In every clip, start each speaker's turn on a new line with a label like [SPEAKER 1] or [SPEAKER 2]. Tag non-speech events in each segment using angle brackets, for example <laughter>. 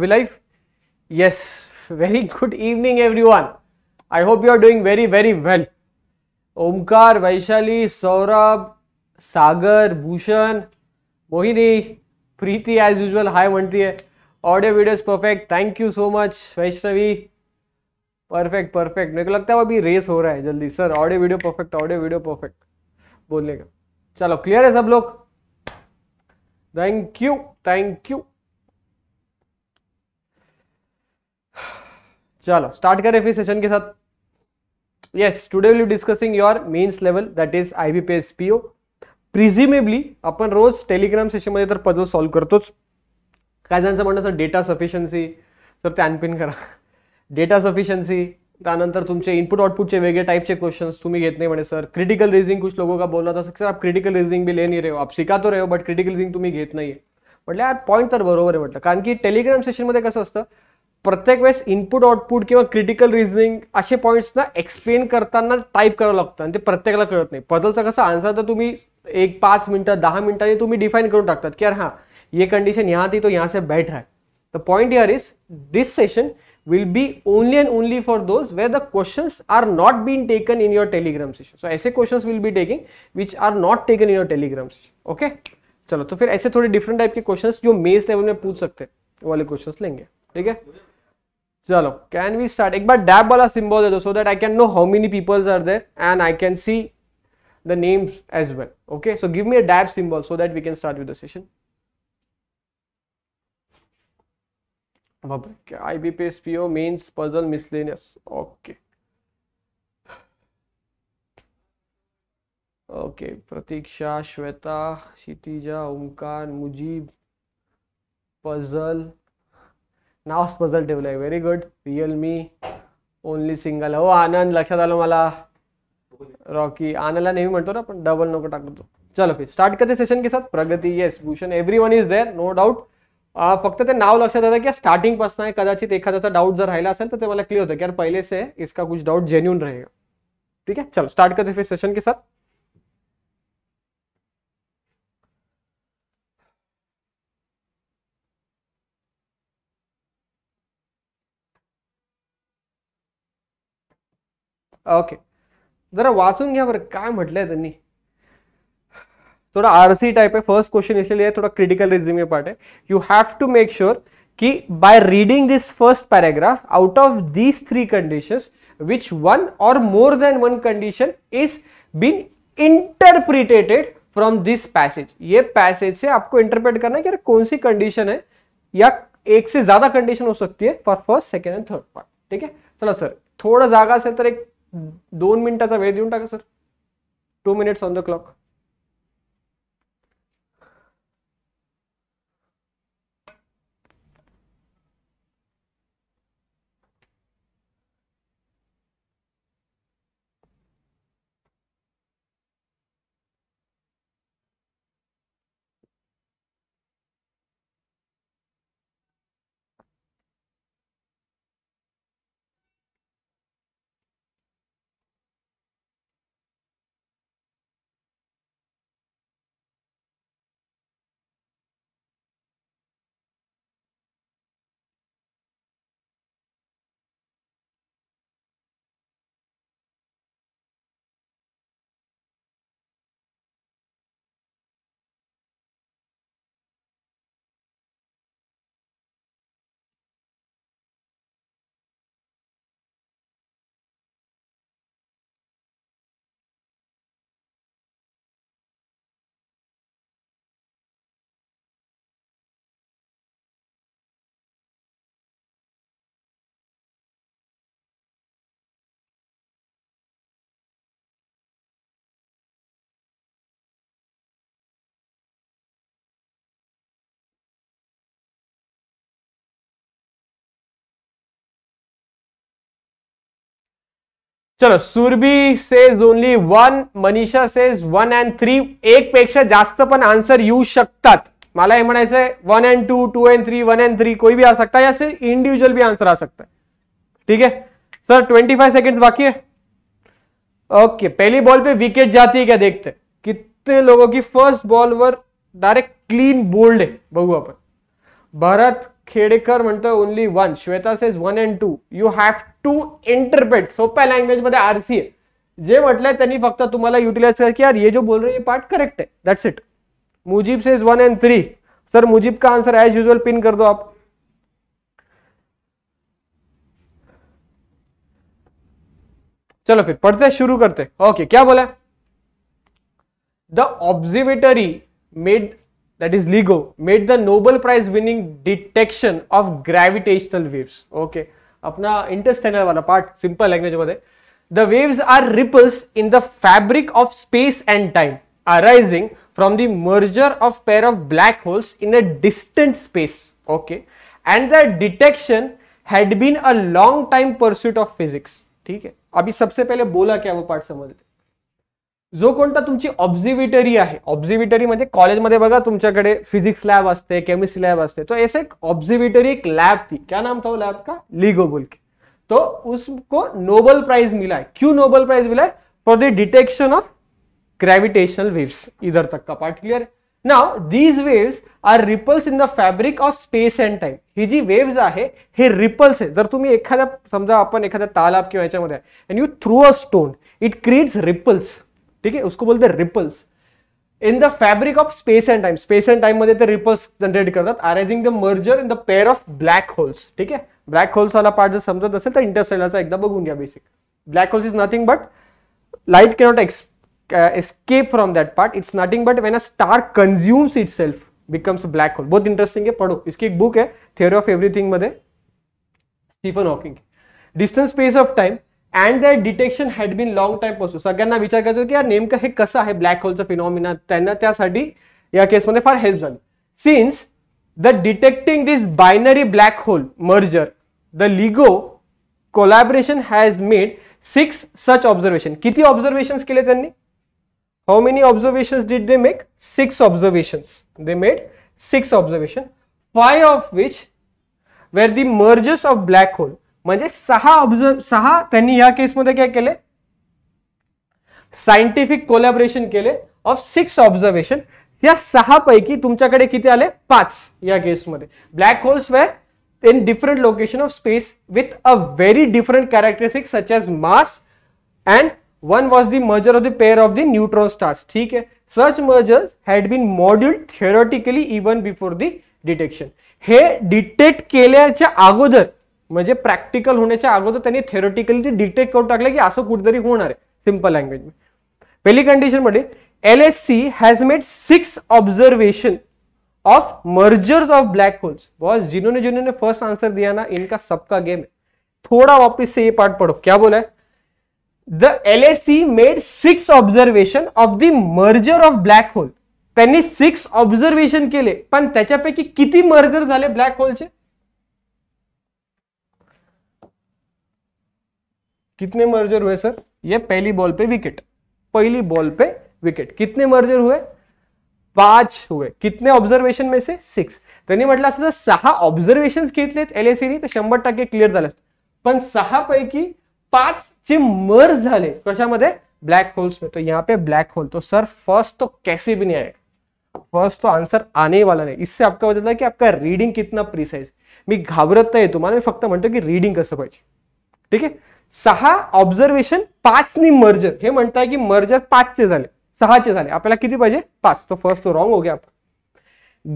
[SPEAKER 1] we live? Yes, very good evening everyone. I hope you are doing very very well. Omkar, Vaishali, Saurabh, Sagar, Bhushan, Mohini, Preeti as usual. Hi Vanti. Audio video is perfect. Thank you so much Vaishnavi. Perfect perfect मेरे को लगता है वो अभी race हो रहा है जल्दी sir audio video perfect audio video perfect बोलने का चलो क्लियर है सब लोग थैंक यू थैंक यू चलो स्टार्ट करें फिर सेशन के साथ yes today will discussing your mains level that is I B P S P O आपण रोज टेलिग्राम सेशनमध्ये तर पदव सॉल्व करतोच काय त्यांचं म्हणणं सर डेटा सफिशियन्सी तर ते अनपिन करा डेटा सफिशियन्सी त्यानंतर तुमचे इनपुट आउटपुटचे वेगळे टाईपचे क्वेश्चन्स तुम्ही घेत नाही म्हणे सर क्रिटिकल रीजनिंग कुछ लोगों का बोलला था सर आप क्रिटिकल रीजनिंग भी ले नहीं रहे हो आप सिका तो रहे हो बट क्रिटिकल रिझिंग तुम्ही घेत नाहीये म्हटलं यार पॉईंट तर बरोबर आहे म्हटलं कारण की टेलिग्राम सेशनमध्ये कसं असतं प्रत्येक वेस इनपुट आउटपुट कि क्रिटिकल रिजनिंग असे ना एक्सप्लेन करता टाइप करा लगता है ते प्रत्येकाला कळत नाही पदलचा कसा आंसर तो तुम्हें एक मिनट दह मिनट ने तुम्हें डिफाइन करून टाकता कि यार हाँ ये कंडीशन यहाँ थी तो यहाँ से बैठ रहा है द पॉइंट यार is this session will be only and only for those where the question are not been taken in your Telegram session so ऐसे question will be taking which are not taken in your Telegram session okay चलो तो फिर ऐसे थोड़े different type के question जो मेज level में पूछ सकते हैं वाले क्वेश्चन लेंगे ठीक है चलो कैन वी स्टार्ट एक बार डैप वाला सिंबल दे दो so that I can know how many peoples are there and I can see the names as well okay so give me a dap symbol so that we can start with the session I B P S PO means puzzle miscellaneous okay okay Pratiksha Shweta Kshitija Omkar Mujeeb puzzle नाव puzzle ठेवलं आहे very good real मी only single हो आनंद लक्षा आलं माला Rocky आनंदला नेहमी म्हणतो ना पण डबल नको टाकतो चलो फिर स्टार्ट करते सेशन के साथ Pragati yes Bhushan everyone is there no doubt फिर नाव लक्षा आता है कि स्टार्टिंग पासून है कदाचित एखाद्याचा डाऊट जर राहिला असेल तर ते मला क्लिअर होतं यार पहले से इसका कुछ डाउट जेन्यून रहेगा ठीक है चलो स्टार्ट करते फिर सेशन के साथ ओके जरा वाचून घ्या बरं काय म्हटलंय त्यांनी थोडा आरसी टाइप टाईप आहे फर्स्ट क्वेश्चन इसलेली आहे थोडा क्रिटिकल रिझ्युमे पार्ट आहे you have to make sure की by reading this first paragraph out of these three conditions which one or more than one condition is been interpreted from this passage ये passage से आपको interpret करना है कि कौन सी condition है या एक से ज्यादा कंडीशन हो सकती है for first second and third part ठीक है चलो सर थोड़ा जागा से तो एक दोन मिनिटाचा वेळ देऊन टाका sir two minutes on the clock चलो Surabhi says only one Manisha says one and three एक पेक्षा जास्त पण आन्सर येऊ शकतात one and two two and three one and three कोई भी आ सकता है या सिर्फ इंडिविजुअल भी आंसर आ सकता है ठीक है सर ट्वेंटी फाइव सेकेंड बाकी है ओके पहली बॉल पे विकेट जाती है क्या देखते कितने लोगों की फर्स्ट बॉल वर डायरेक्ट क्लीन बोल्ड है बहु अपन भरत खेड़कर म्हणतो only one Shweta says one and two you have to interpret सोप्या मे आरसी जे म्हटलंय त्यांनी फक्त तुम्हाला कर यार ये जो बोल रहे ये पार्ट करेक्ट है दैट्स इट मुजीब से is one and three sir Mujeeb का आंसर एज यूजल पिन कर दो आप चलो फिर पढ़ते शुरू करते ओके क्या बोला the observatory made that is LIGO, made the Nobel Prize winning detection of gravitational waves. Okay. अपना इंटरस्टेनर वाला पार्ट सिंपल लँग्वेजमध्ये the waves are ripples in the fabric of space and time arising from the merger of pair of black holes in a distant space okay and the detection had been a long time pursuit of physics ठीक है अभी सबसे पहले बोला क्या वो part समझते जो कोणता तुमची ऑब्झिव्हिटरी आहे ऑब्झिव्हिटरी म्हणजे कॉलेजमध्ये फिजिक्स लैब आते केमिस्ट्री लैब आते तो ऐसे एक ऑब्जिविटरी एक लैब थी क्या नाम था वो लैब का लीगो बोल के तो उसको नोबल प्राइज मिला है क्यों नोबल प्राइज मिला है for the detection of gravitational waves इधर तक का part clear now these waves are ripples in the fabric of space and time ही जी वेव्स है रिपल्स आहे जर तुम्हें एखाद्या समजा आपण एखाद्या तालाब किंवा you through a stone it creates ripples ठीक है उसको बोलते ripples in the fabric of space and time space and time मे रिपल्स जनरेट करता arising the merger in the pair of black holes ठीक है ब्लैक होल्स वाला part जो समजत तो तर इंटरस्टेलरचा बगुन गया basic black holes is nothing but light के एक्स escape from that part it's nothing but when a star consumes itself becomes black hole बहुत इंटरेस्टिंग है पढ़ो इसकी एक बुक है थियोरी ऑफ एवरीथिंग मे Stephen Hawking distance space of time and the detection had been long time पासून सगळ्यांना विचार करायचो की यार नेमकं हे कसं आहे ब्लॅक होलचं फिनॉमिना त्यांना त्यासाठी या केसमध्ये फार हेल्प झाली since the detecting this binary black hole merger the LIGO collaboration has made six such observation किती ऑब्झर्वेशन केले त्यांनी how many observation did they make six observation they made six observation five of which were the mergers of black hole मजे सहा observe सहा त्यांनी ह्या केसमध्ये काय केले सायंटिफिक कोलॅबरेशन केले ऑफ सिक्स ऑब्झर्वेशन या सहा पैकी तुमच्याकडे किती आले पाच या केसमध्ये black holes were in different location of space with a very different characteristic such as mass and one was the merger of the pair of the neutron stars ठीक आहे such merger had been modelled theoretically even before the detection हे detect केल्याच्या अगोदर म्हणजे practical होण्याच्या अगोदर त्यांनी थेरटिकली ते डिटेक्ट करून टाकलं की असं कुठेतरी होणार आहे सिम्पल लँग्वेज पहिली कंडिशनमध्ये L S C has made six observation of mergers of black holes boss जिन्होंने जिन्होंने फर्स्ट आंसर दिया ना इनका सबका गेम है थोड़ा वापिस से ये पार्ट पढ़ो क्या बोला है the L S C made six observation of the merger of black hole त्यांनी सिक्स ऑब्झर्वेशन केले पण त्याच्यापैकी किती मर्जर झाले ब्लॅक होलचे कितने मर्जर हुए सर ये पहली बॉल पे विकेट पहली बॉल पे विकेट कितने मर्जर हुए पांच हुए कितने ऑब्जर्वेशन में से सिक्स तो मटला मतलब सहा ऑब्जर्वेशन घेतलेत एल एसीने तर शंभर टक्के क्लिअर सहा पैकी पांच चे मर्ज कशा कशामध्ये ब्लैक होल्स में तो यहाँ पे ब्लैक होल तो सर फर्स्ट तो कैसे भी नहीं आए फर्स्ट तो आंसर आने वाला नहीं इससे आपका बताता है कि आपका रीडिंग कितना प्रिसाइज मैं घाबरत नाही तुम्हाला मी फक्त म्हणतो की रीडिंग कस पाजे ठीक है सहा ऑब्झर्वेशन पाचनी मर्जर है कि मर्जर पांच झाले सहाचे झाले आपल्याला किती पाहिजे पाच तो फर्स्ट तो रॉन्ग हो गया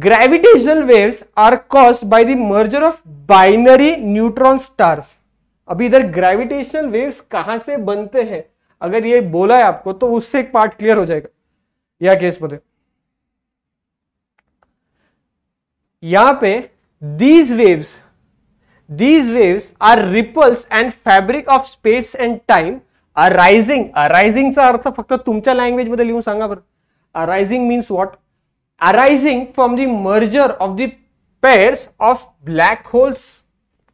[SPEAKER 1] gravitational waves are cause by the merger of binary neutron stars अभी इधर ग्रेविटेशनल वेव्स कहां से बनते हैं अगर ये बोला है आपको तो उससे एक पार्ट क्लियर हो जाएगा या केस में यहां पे these waves these waves are ripples and fabric of space and time arising arising cha artha fakta tumcha language madhe lihun sanga bar arising means what arising from the merger of the pairs of black holes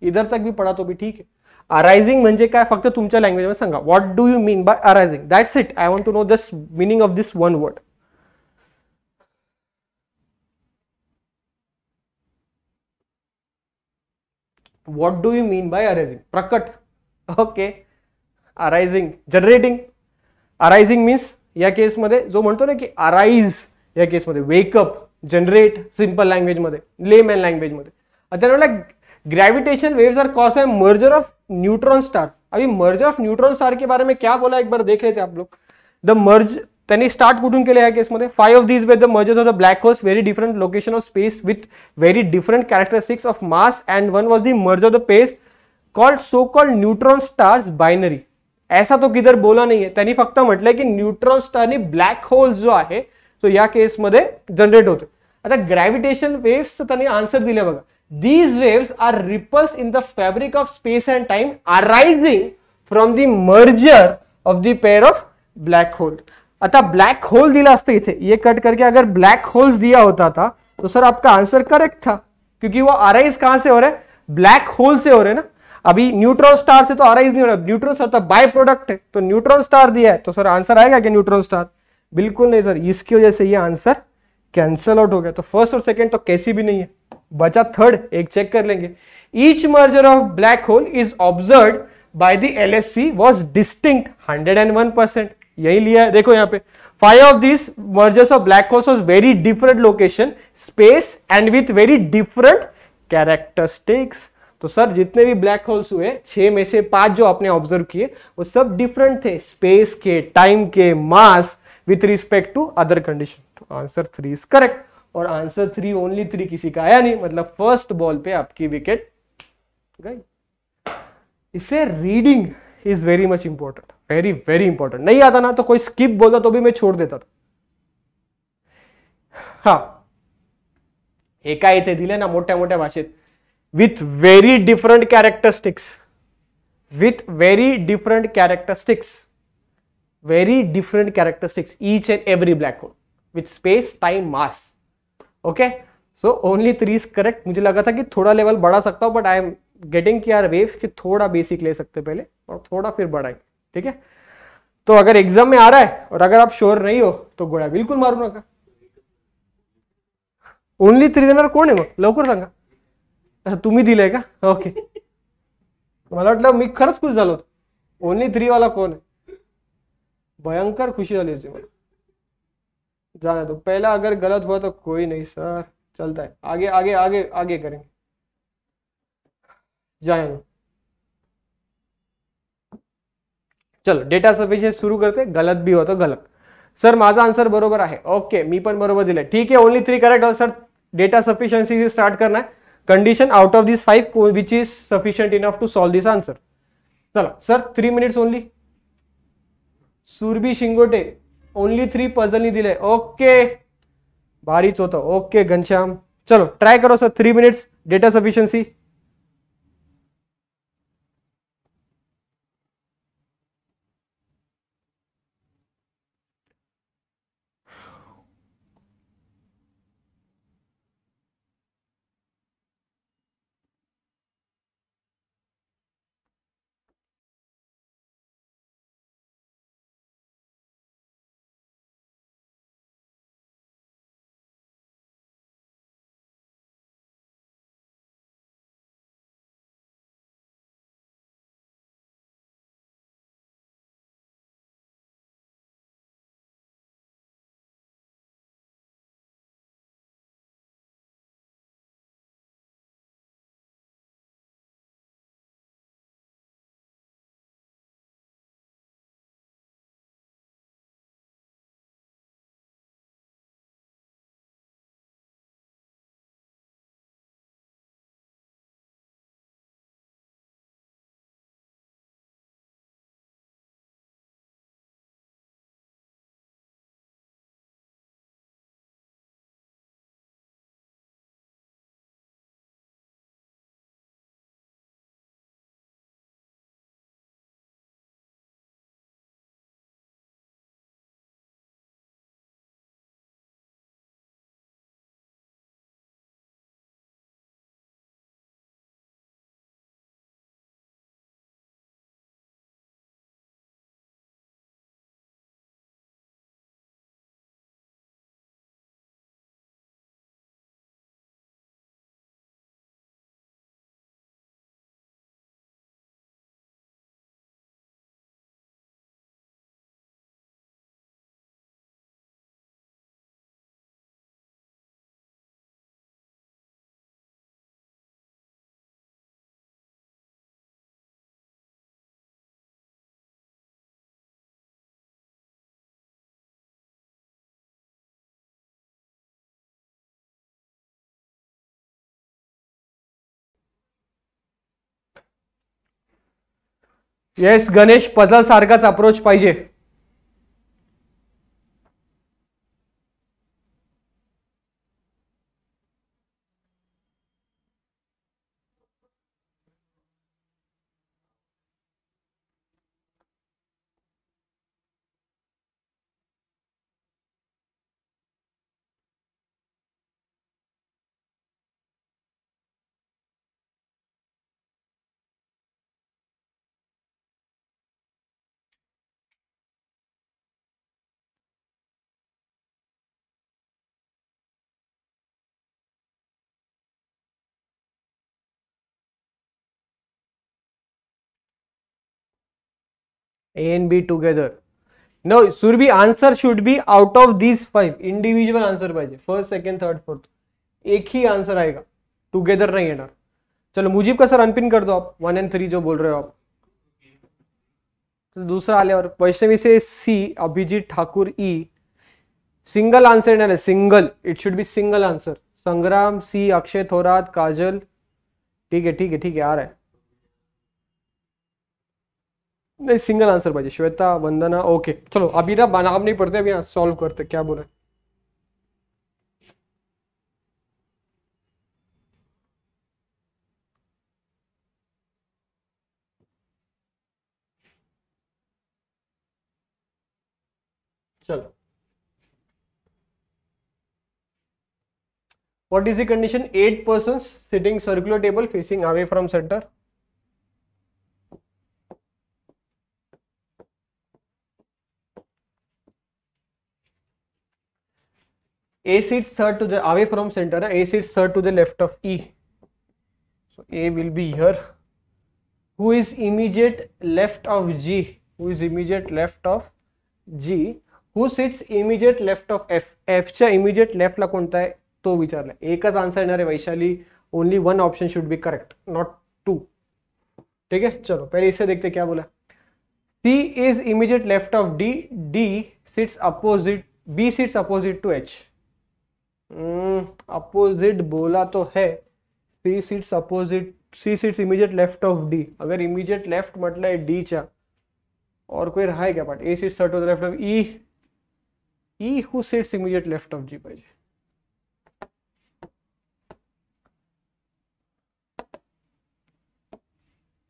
[SPEAKER 1] idhar tak bhi padha to bhi theek hai arising mhanje kay fakta tumcha language madhe sanga what do you mean by arising that's it i want to know the meaning of this one word what do you mean by arising prakat okay arising generating arising means या case केसमध्ये जो म्हणतो ना कि arise या case मे वेकअप generate simple simple लँग्वेजमध्ये लेमॅन लँग्वेजमध्ये आता त्यावेळेला gravitation waves are cause by merger of neutron stars अभी मर्जर ऑफ न्यूट्रॉन स्टार के बारे में क्या बोला एक बार देख लेते आप लोग द मर्ज त्यांनी स्टार्ट कुठून केले या केसमध्ये five of these were the mergers of the black holes very different location of space with very different characteristics of mass and one was the merge of the pairs called so called neutron stars binary ऐसा तो किधर बोला नाही आहे त्यांनी फक्त म्हटलंय की न्यूट्रॉन स्टारनी ब्लॅक होल जो आहे तो या केसमध्ये जनरेट होतो आता ग्रॅव्हिटेशन वेव्स त्यांनी आन्सर दिले बघा these waves are ripples in the fabric of space and time arising from the merger of the pair of black अतः ब्लैक होल दिला असते इथे ये कट करके अगर ब्लैक होल्स दिया होता था तो सर आपका आंसर करेक्ट था क्योंकि वो आराइज कहां से हो रहा है ब्लैक होल से हो रहे ना अभी न्यूट्रॉन स्टार से तो आराइज नहीं हो रहा न्यूट्रॉन स्टार तो बाय प्रोडक्ट है तो न्यूट्रॉन स्टार दिया है तो सर आंसर आएगा क्या न्यूट्रॉन स्टार बिल्कुल नहीं सर इसकी वजह से ये आंसर कैंसल आउट हो गया तो फर्स्ट और सेकेंड तो कैसी भी नहीं है बचा थर्ड एक चेक कर लेंगे each merger of black hole is observe by the L S C was distinct hundred and one percent यही लिया है देखो यहाँ पे five of this mergers of black holes of very different location space and with very different characteristics तो sir जितने भी black holes हुए छह में से पांच जो आपने ऑब्जर्व किए वो सब डिफरेंट थे स्पेस के टाइम के mass with respect to other condition तो आंसर थ्री इज करेक्ट और आंसर थ्री ओनली थ्री किसी का आया नहीं मतलब फर्स्ट बॉल पे आपकी विकेट गई इसे reading is very much important very very important नहीं आता ना तो कोई स्किप बोलता तो भी मैं छोड़ देता था हाँ एक दिल दिले ना मोटे मोटे भाषे with very different characteristics with very different characteristics very different characteristics each and every black hole with space time mass okay so only three is correct मुझे लगा था कि थोड़ा लेवल बढ़ा सकता हूँ बट आई एम गेटिंग की आर वेव कि थोड़ा बेसिक ले सकते पहले और थोड़ा फिर बढ़ाएंगे ठीक है तो अगर एग्जाम में आ रहा है और अगर आप श्योर नहीं हो तो गोड़ा बिल्कुल मारू ना ओनली थ्री देणार कोण है मग लवकर सांगा तुम्ही दिलंय का ओके मला वाटलं मी खरंच खुश झालो होतो ओनली थ्री वाला कोण आहे भयंकर खुशी झाली होती मला जाना तो पहला अगर गलत हुआ तो कोई नहीं सर चलता है आगे आगे आगे आगे करेंगे जाए चलो डेटा सफिशियन्स सुरू करते गलत भी होता गलत सर माजा आंसर बरोबर है ओके मी बरबर दिल ठीक है ओनली थ्री करेक्ट हो सर डेटा सफिशियंसी स्टार्ट करना है condition out of this five which is sufficient enough to solve this answer चलो sir three minutes only Surabhi Shingote only three नहीं दिले ओके बारीच होता ओके घनश्याम चलो ट्राई करो sir three minutes data sufficiency yes Ganesh puzzle सारखाच approach पाहिजे A and B together. Now, Surbi answer should be out of these five. Individual answer पाहिजे first second third fourth एक ही आंसर आएगा together नहीं येणार चलो मुजीब का सर अनपिन कर दो आप वन एंड थ्री जो बोल रहे हो आप तो दूसरा आले आल्यावर वैष्णवी से C Abhijeet Thakur E single answer नहीं आहे single it should be single answer Sangram C Akshay Thorat काजल ठीक है ठीक है ठीक है आ रहा है नहीं सिंगल आंसर बचे श्वेता वंदना ओके चलो अभी ना नाम नहीं पढ़ते अभी सॉल्व करते क्या बोला चलो what is the condition eight person sitting circular table facing away from centre A sits third to the away from center. A sits third to the left of E. So A will be here. Who is immediate left of G? Who is immediate left of G? Who sits immediate left of F? Fच्या immediate leftला कोणता आहे तो विचारला एकच answer येणार आहे Vaishali only one option should be correct not two ठीक है चलो पहले इससे देखते क्या बोला C is immediate left of D. D sits opposite. B sits opposite to H. Opposite hmm, बोला तो है three sits opposite C sits immediate left of D अगर इमीजिएट लेफ्ट मतलब डी चा और कोई रहा है क्या part A sit third of left of E E who sits immediate left of G पाहिजे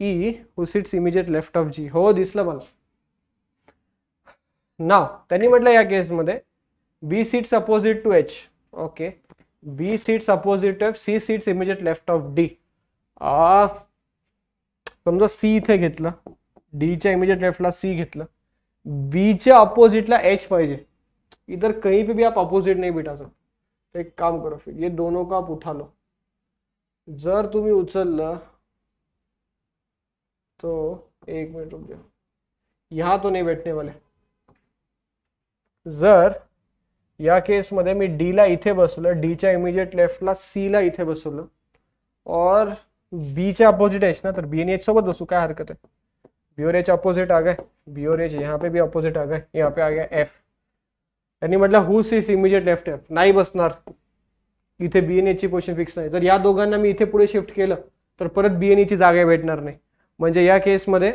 [SPEAKER 1] E who sits immediate left of G हो दिसलं मला नाव त्यांनी म्हटलं या केसमध्ये B sits opposite to H okay B sits opposite f C sits immediate left of D समझा सी इधे घी डीच्या इमिजिएट लेफ्टला सी घ बी बीच्या अपोजिटला एच पाजे इधर कहीं पे भी आप अपोजिट नहीं बिठा सकते तो एक काम करो फिर ये दोनों का आप उठा लो जर तुम्हें उचल तो एक मिनट रुक जाओ यहां तो नहीं बैठने वाले जर या केस मधे मैं डी डीला बसल डी या इमिजिएट लेफ्ट सी इथे बसवलं और बी चे अपोजिट है ना तो बी एन एच सोबत बसू काय हरकत है बी ओर एच अपोजिट आ गए बी ओर एच यहाँ पे भी अपोजिट आ गए यहाँ पे आ गया एफ यानी म्हटलं हु सीस इमिजिएट लेफ्ट एफ नहीं बसना इथे बी एन एच ची पोजिशन फिक्स नहीं तो यह दोगा मैं इतने पुढे शिफ्ट के तर परत बी एन ची जागे भेटना नहीं मजे य केस मधे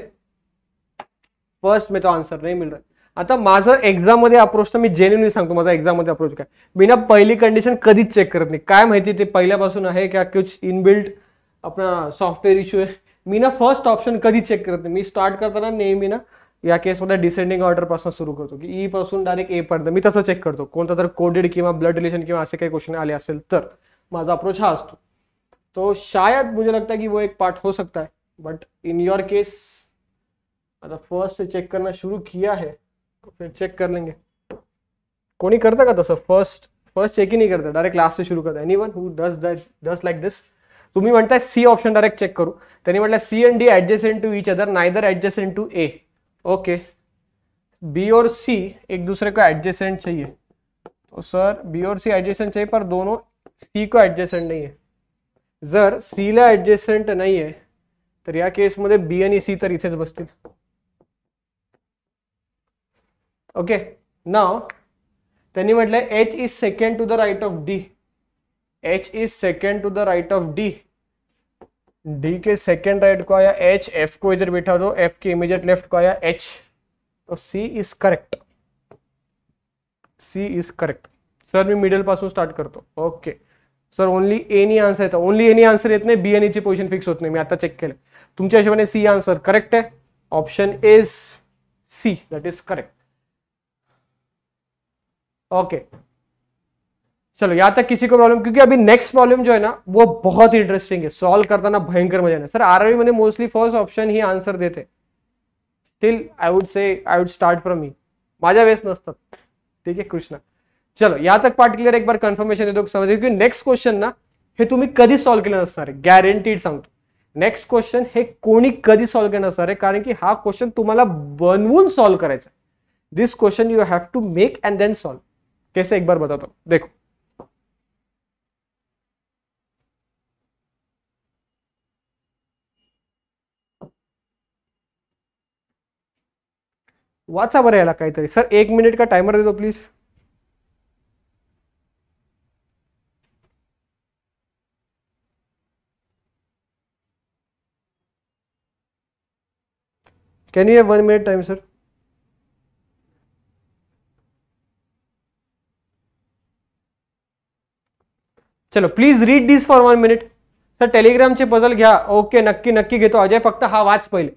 [SPEAKER 1] फर्स्ट में तो आंसर नहीं मिल रहा आता माझं एक्झाममध्ये अप्रोच तो मैं जेन्यून सांगतो माझा अप्रोच क्या मी ना कंडीशन कंडिशन चेक करत नाही काय माहिती ते पहिल्यापासून कुछ इनबिल्ट अपना सॉफ्टवेयर इश्यू है मी ना फर्स्ट ऑप्शन कभी चेक करते नाही मी स्टार्ट करता नेहमी ना या मैं डिसेंडिंग पास सुरू करते ई पास डायरेक्ट ए पड़ता मैं तसा चेक करते को तर कोडेड कि ब्लड रिलेशन कि क्वेश्चन आए अल तो मज़ा अप्रोच हा तो शायद मुझे लगता है कि वो एक पार्ट हो सकता है बट इन योर केस आता फर्स्ट से चेक करना शुरू किया है फिर चेक कर लेंगे कौन ही करता का सर फर्स्ट फर्स्ट चेक ही नहीं करता डायरेक्ट लास्ट से शुरू करता anyone who does that does like this तुम्ही सी ऑप्शन डायरेक्ट चेक करू त्यांनी मटल C and D adjacent to each other neither adjacent to A okay B और सी एक दूसरे को एडजेसेंट चाहिए तो सर बी और सी एडजेसेंट चाहिए पर दोनों सी को एडजेसेंट नहीं है जर सी सीला नहीं है तो यह केस केसमध्ये बी आणि सी तर इथेच बसतील ओके ना त्यांनी मटल H is second to the right of D H is second to the right of D D के सेकेंड राइट को आया एच एफ को इधर बैठा दो एफ के इमीजिएट लेफ्ट को आया एच तो C is correct C is correct sir मी मिडल पास स्टार्ट करते okay sir only any answer येतं ओनली एनी आंसर ये नहीं बी एन ची पोजिशन फिक्स होते नहीं मैं आता चेक के लिए तुमच्या हिशोने सी आंसर करेक्ट है option is C that is correct okay चलो यहां तक किसी को प्रॉब्लम क्योंकि अभी नेक्स्ट प्रॉब्लम जो है ना वो बहुत ही इंटरेस्टिंग है सॉल्व करता ना भयंकर मजा ना सर आरआरबी मैंने मोस्टली फर्स्ट ऑप्शन ही आंसर देते still I would say I would start from मी मजा वेस्ट नसतात ठीक है कृष्णा चलो या तक पार्टिक्युलर एक बार कन्फर्मेशन देते समझ क्योंकि नेक्स्ट क्वेश्चन ना तुम्हें कभी सॉल्व के केलं नसणार नेक्स्ट क्वेश्चन हे कोणी कधी सॉल्व्ह कारण की हा क्वेश्चन तुम्हारा बनवन सॉल्व कराए this question you have to make and then solve कैसे एक बार बताता हूं देखो वाचा बर का सर एक मिनिट का टाइमर दे दो please can you have one minute time sir चलो please read this for one minute sir Telegram से पजल घया ओके नक्की नक्की घो तो अजय फक्त हा वाच पहिले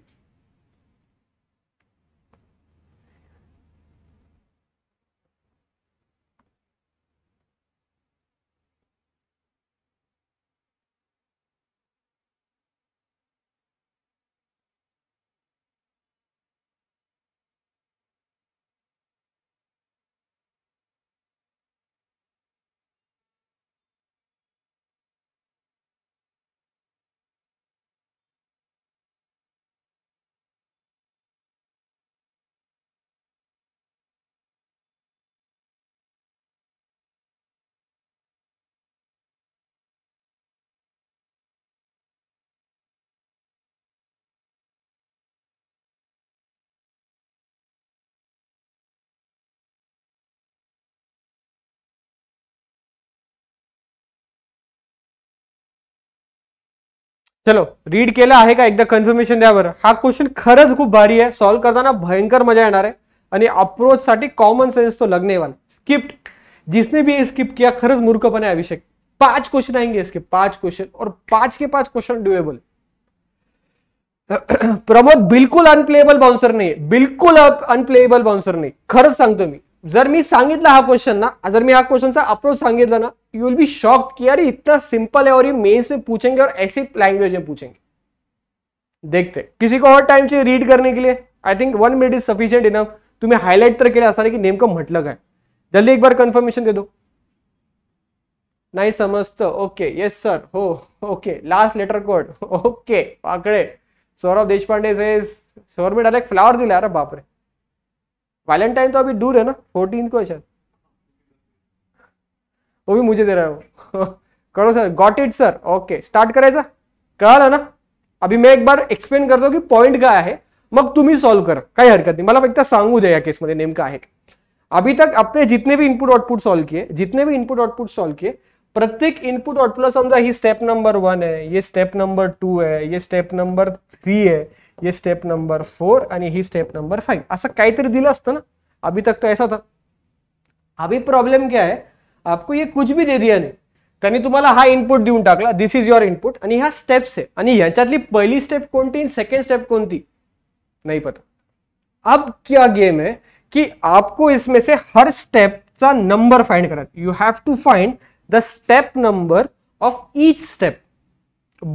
[SPEAKER 1] चलो रीड के आहे का एकदा कन्फर्मेशन दया हा क्वेश्चन खरच खूब भारी है सॉल्व करता भयंकर मजा येणार आहे अप्रोच सा कॉमन सेन्स तो लगने वाले स्किप्ट जिसने भी स्किप किया खरच मूर्खपण है अभिषेक पांच क्वेश्चन आएंगे इसके पांच क्वेश्चन और पांच के पांच क्वेश्चन ड्यूएबल प्रमोद बिल्कुल अनप्लेएबल बाउन्सर नहीं बिल्कुल अनप्लेएबल बाउन्सर नहीं खरच संगत मैं जर मैं संगित हा क्वेश्चन ना जर मैं हा का अप्रोच संगित ना यू विल बी शॉक्ड कि यार इतना सिंपल है और ये मेंस में पूछेंगे और ऐसी लैंग्वेज में पूछेंगे देखते किसी को और टाइम चाहिए रीड करने के लिए I think one minute is sufficient enough तुम्हें हाईलाइट तरह के लिए आसान है कि नेम का मतलब है जल्दी एक बार कंफर्मेशन दे दो नहीं समझते ओके यस सर हो okay last letter code okay पाकड़े सौरभ देशपांडे से सौर में डायरेक्ट फ्लावर दिला रहा बाप रे वैलेंटाइन तो अभी दूर है ना फोर्टीन को शायद वो भी मुझे दे रहा है वो <laughs> करो sir got it sir okay start करायचा कळालं ना अभी मैं एक बार एक्सप्लेन करतो की पॉइंट काय आहे मग तुम्ही सॉल्व करा काही हरकत नहीं मला फक्त सांगू द्या या केसमध्ये नेमकं आहे अभी तक आपने जितने भी इनपुट आउटपुट सॉल्व किए जितने भी इनपुट आउटपुट सॉल्व किए प्रत्येक इनपुट आउटपुट समझा ही स्टेप नंबर वन है ये स्टेप नंबर टू है ये स्टेप नंबर थ्री है ये स्टेप नंबर फोर ही स्टेप नंबर फाइव असं काहीतरी दिलं असतं ना अभी तक तो ऐसा था अभी प्रॉब्लेम क्या है आपको ये कुछ भी दे दिया नहीं कहीं तुम्हारा हा इनपुट देव टाकला दिस इज योर इनपुट हा स्टेप्स है हतली पहली स्टेप को सेकेंड स्टेप को नहीं पता अब क्या गेम है कि आपको इसमें से हर स्टेप का नंबर फाइंड करा you have to find the step number of each step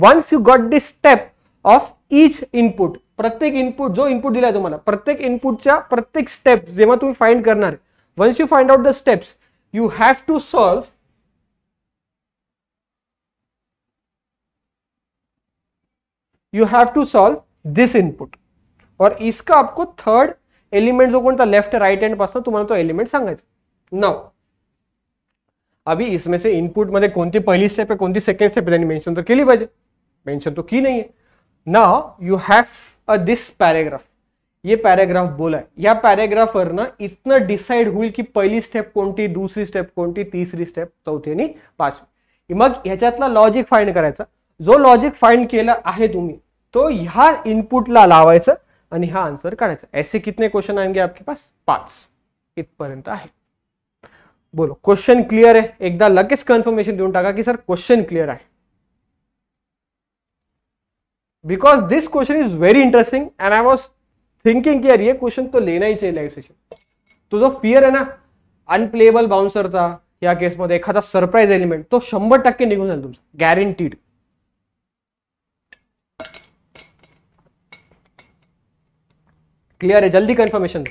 [SPEAKER 1] once you got the step of each input प्रत्येक इनपुट जो इनपुट दिला तुम्हाला प्रत्येक इनपुट प्रत्येक स्टेप जेव तुम्हें फाइंड करणार once you find out the steps you have to solve you have to solve this input और इसका आपको थर्ड एलिमेंट जो कोणता लेफ्ट राईट पास तुम्हारा तो एलिमेंट सांगायचा नाव अभी इसमें से इनपुट मध्य कोणती पहिली स्टेप है कोणती सेकंड स्टेप आहे त्यांनी मेन्शन तर केली पाहिजे मेन्शन तो की नहीं है ना you have a this paragraph ये पॅरेग्राफ बोला या ना इथनं डिसाईड होईल की पहिली स्टेप कोणती दुसरी स्टेप कोणती तिसरी स्टेप चौथी आणि पाचवी मग ह्याच्यातला लॉजिक फाइंड करायचा जो लॉजिक फाइंड केला आहे तुम्ही तो ह्या इनपुटला लावायचं आणि हा आन्सर काढायचा ऐसे कितने क्वेश्चन आएंगे आपके पास पाच इथपर्यंत आहे बोलो क्वेश्चन क्लिअर आहे एकदा लगेच कन्फर्मेशन देऊन टाका की सर क्वेश्चन क्लिअर आहे because this question is very interesting and I was thinking की रही है क्वेश्चन तो लेना ही चाहिए लाइफ सेशन तो जो फियर है ना अनप्लेबल था या केसमध्ये एखादा सरप्राइज एलिमेंट तो शंबर टक्के निगुन जाए तुम गैरंटीड क्लियर है जल्दी कंफर्मेशन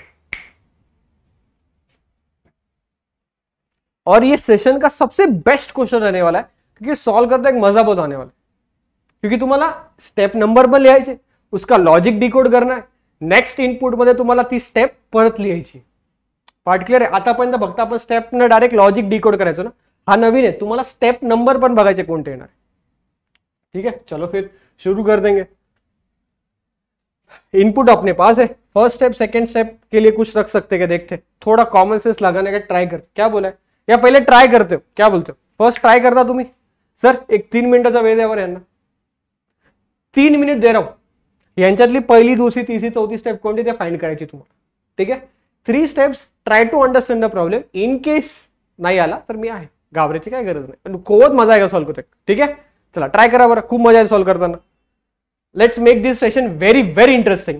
[SPEAKER 1] और ये सेशन का सबसे बेस्ट क्वेश्चन रहने वाला है क्योंकि सॉल्व करता एक मजा बहुत आने वाला है क्योंकि तुम्हारा स्टेप नंबर ले लिहायचे उसका लॉजिक डिकोड करना है नेक्स्ट इनपुट इनपुटमध्ये तुम्हारा ती स्टेप परत लिहायची पार्ट है आहे आतापर्यंत बघता आपण स्टेपनं डायरेक्ट लॉजिक डिकोड करायचो ना हा नवीन आहे तुम्हाला स्टेप नंबर पण बघायचे ठीक है चलो फिर शुरू कर देंगे इनपुट अपने पास है फर्स्ट स्टेप सेकंड स्टेप के लिए कुछ रख सकते क्या देखते थोड़ा कॉमन सेंस लगाने का ट्राई करते क्या बोला है या पहले ट्राय करते हो क्या बोलते हो फर्स्ट ट्राई करता तुम्हें सर एक तीन मिनिटाचा वेळ द्यावर तीन मिनिट दे रहा हूं यांच्यातली पहिली दुसरी तिसरी चौथी स्टेप कोणती ते फाइंड करायची तुम्हाला ठीक आहे three steps try to understand the problem in case नाही आला तर मी आहे घाबरायची काय गरज नाही पण खूपच मजा आहे का सॉल्व्ह करते ठीक आहे चला ट्राय करा बरं खूप मजा आहे सॉल्व्ह करताना let's make this session very very interesting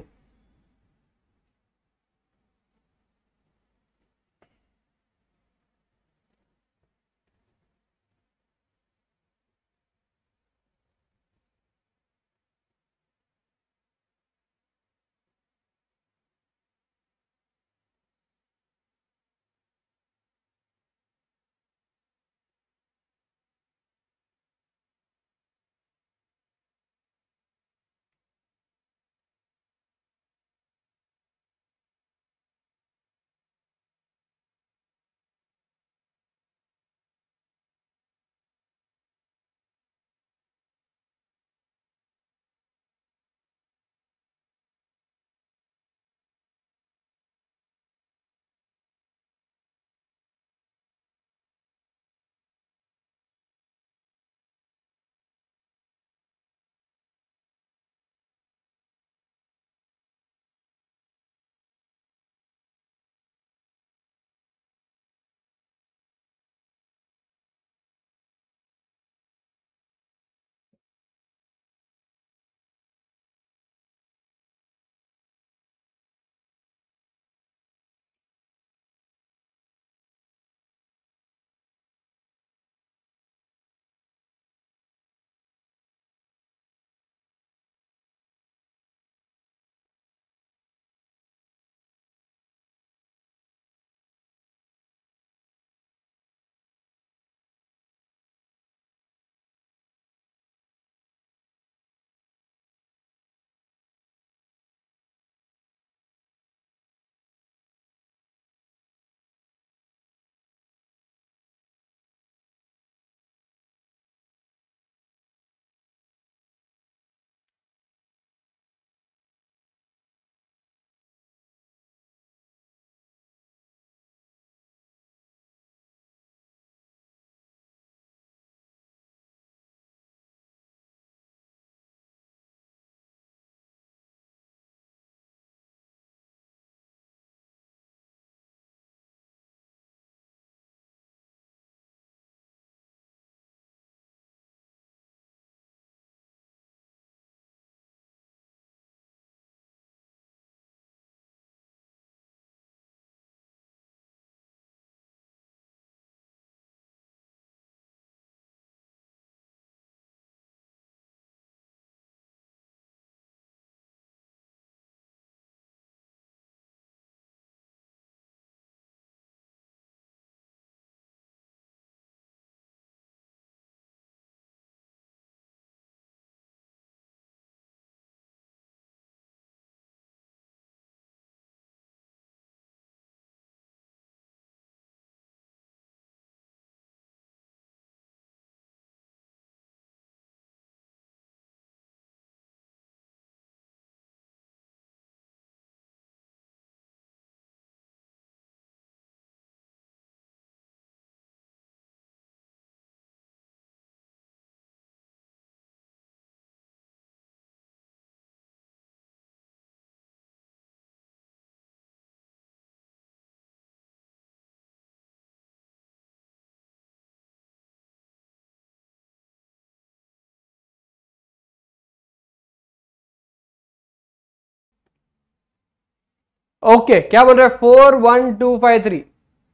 [SPEAKER 1] okay क्या बोल रहे four one two five three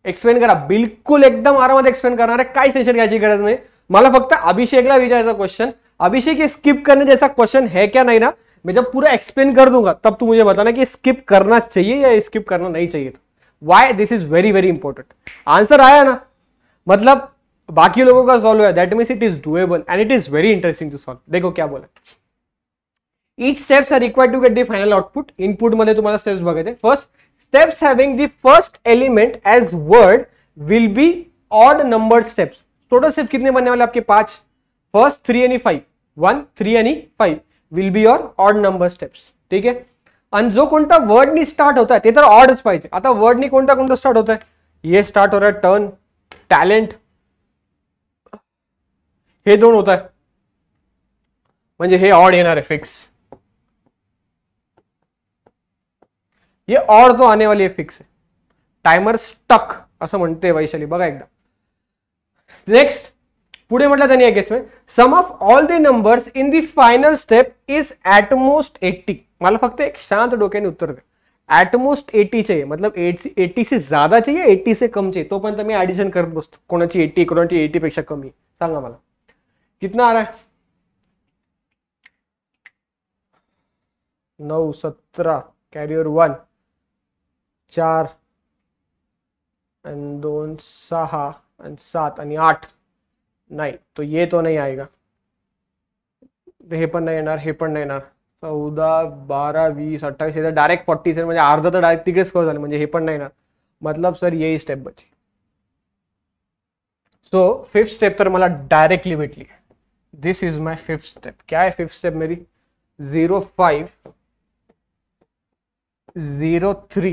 [SPEAKER 1] explain करा बिल्कुल एकदम आराम एक्सप्लेन करना है काय टेन्शन गरज नहीं मैं फक्त अभिषेक विचार क्वेश्चन अभिषेक स्किप करने जैसा क्वेश्चन है क्या नहीं ना मैं जब पूरा एक्सप्लेन कर दूंगा तब तू मुझे बताना कि स्किप करना चाहिए या स्किप करना नहीं चाहिए why this is very very important answer आया ना मतलब बाकी लोगों का सॉल्व है that means it is doable and it is very interesting to solve देखो क्या बोला each steps are required to get the final output input मे तुम्हारा स्टेप्स बढ़ाए first steps having the first element as word will be odd number steps total step कितने बनने वाले आपके पांच first three any five one three any five will be your odd number steps ठीक है आणि जो वर्ड वर्डनी स्टार्ट होता है ते तर आता वर्ड कोणता को स्टार्ट होता है ये स्टार्ट हो रहा है टर्न टैलेंट हे दोन होता है ऑड येणार फिक्स ये और जो तो आने वाली है फिक्स है टाइमर स्टक असं वैशाली बगा एकदा नेक्स्ट पुढे म्हटलं त्यांनी अगेन्स्टमेंट sum of all the numbers in the final step is at most eighty मला फक्त एक शांत डोक ने उत्तर दे ॲटमोस्ट एटी चाहिए मतलब एटी से ज्यादा चाहिए एटी से कम चाहिए तो पण तर मी ॲडिशन करत बसतो एटी पेक्षा एटीपेक्षा कमी संगा मला कितना आ रहा है नौ सत्रह कैरियर वन चार एंड दोन सहा सात आठ नहीं तो ये तो नहीं आएगा का तो नहीं पण नाही येणार वीस अठ्ठावीस डायरेक्ट फोर्टी सेवन म्हणजे अर्धा तो डायरेक्ट तिकडेच स्कोर नहीं मतलब सर ही स्टेप बची सो फिफ्थ स्टेप तो मेरा डायरेक्टली भेटली this is my fifth step क्या है फिफ्थ स्टेप मेरी जीरो फाइव जीरो थ्री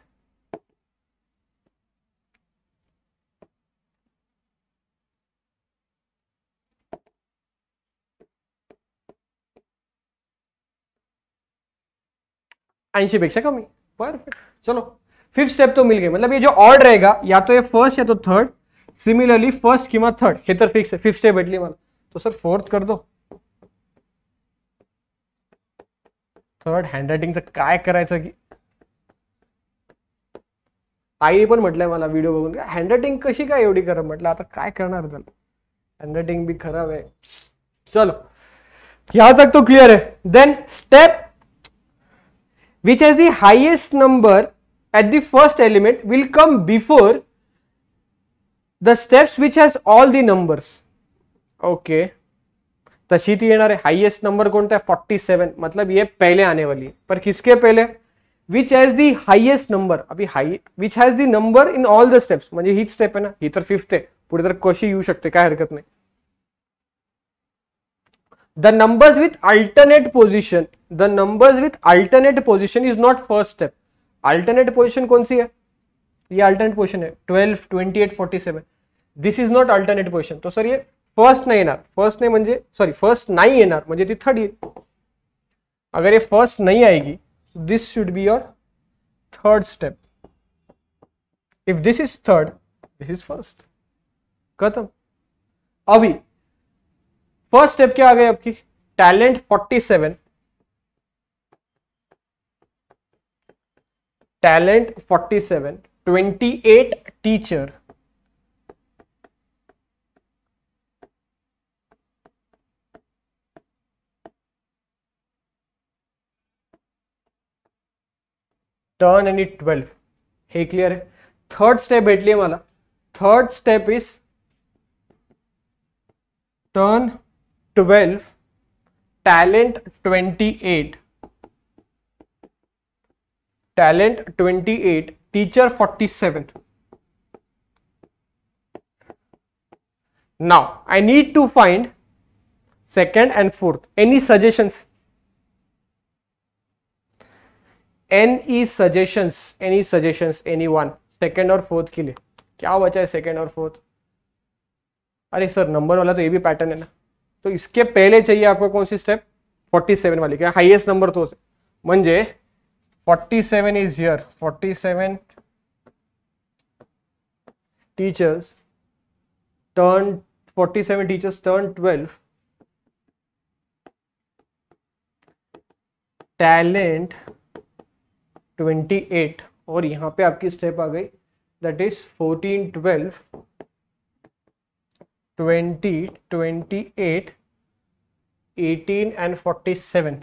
[SPEAKER 1] ऐंशी पेक्षा कमी परफेक्ट चलो फिफ्थ स्टेप तो मिल गई मतलब ये जो ऑर्ड रहेगा या तो ये फर्स्ट या तो थर्ड सिमिलरली फर्स्ट किंवा थर्ड हे तर फिक्स फिफ्थ स्टेप भेटली मला तो सर फोर्थ कर दो थर्ड हँड रायटिंगचं काय करायचं की आई पण म्हटलंय मला व्हिडिओ बघून काय हँड रायटिंग कशी काय एवढी करा म्हटलं आता काय करणार त्याला हँड रायटिंग बी खराब आहे चलो ह्या तक तो क्लियर आहे then step which has the highest number at the first element will come before the steps which has all the numbers. Okay तशी ती येणार आहे हाईएस्ट नंबर कोणता आहे फोर्टी सेवन मतलब ये पहले आने वाली है पर किसके पहले which has the highest number अभी high which has the number in all the steps म्हणजे हीच स्टेप आहे ना ही तर फिफ्थ आहे पुढे तर कशी येऊ शकते काय हरकत नाही the numbers with alternate position the numbers with alternate position is not first step alternate position कौन सी है ये अल्टरनेट पोजिशन है twelve twenty eight forty seven this is not alternate position तो सर ये फर्स्ट नहीं फर्स्ट नहीं sorry first नहीं थर्ड अगर ये फर्स्ट नहीं आएगी this should be your third step if this is third this is first खत्म अभी फर्स्ट स्टेप क्या आ गए आपकी टैलेंट 47 talent 47 28 टीचर टर्न आणि ट्वेल्व हे क्लिअर है थर्ड स्टेप भेटली आहे मला third step is turn twelve talent twenty eight talent twenty eight teacher forty seven now I need to find second and fourth any suggestions ई suggestion any suggestion any one second और fourth के लिए क्या बचा है second और fourth अरे sir number वाला तो ये भी पैटर्न है ना तो इसके पहले चाहिए आपको कौन सी स्टेप 47 वाली क्या हाईएस्ट नंबर तो मंजे 47 is here 47 teachers turned 47 teachers turned 12 talent 28 और यहां पे आपकी स्टेप आ गई that is 14 12 20 28 18 and 47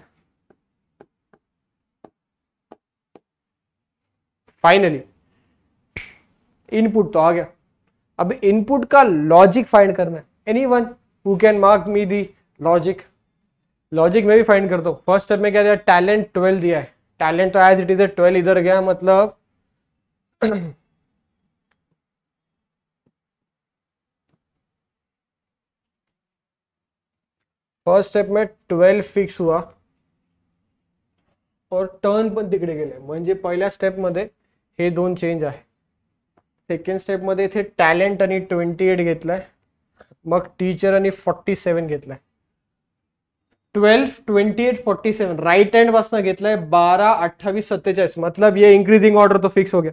[SPEAKER 1] finally input तो आ गया अब इनपुट का लॉजिक फाइंड करना है any one who can mark me the logic logic में भी फाइंड कर दो फर्स्ट स्टेप में क्या दिया टैलेंट ट्वेल्व दिया है टैलेंट तो एज इट इज ट्वेल्व इधर गया मतलब फर्स्ट स्टेप में ट्वेल्व फिक्स हुआ और टर्न पिकले गए गेले म्हणजे पहिल्या हे दोन चेंज सेकेंड स्टेप मधे इतने टैलेंट आणि ट्वेंटी एट घेतलाय मग टीचर आणि फोर्टी सेवन घ twelve twenty eight forty seven right hand पासन घ बारह अट्ठावी सत्तेच मतलब ये इंक्रीजिंग ऑर्डर तो फिक्स हो गया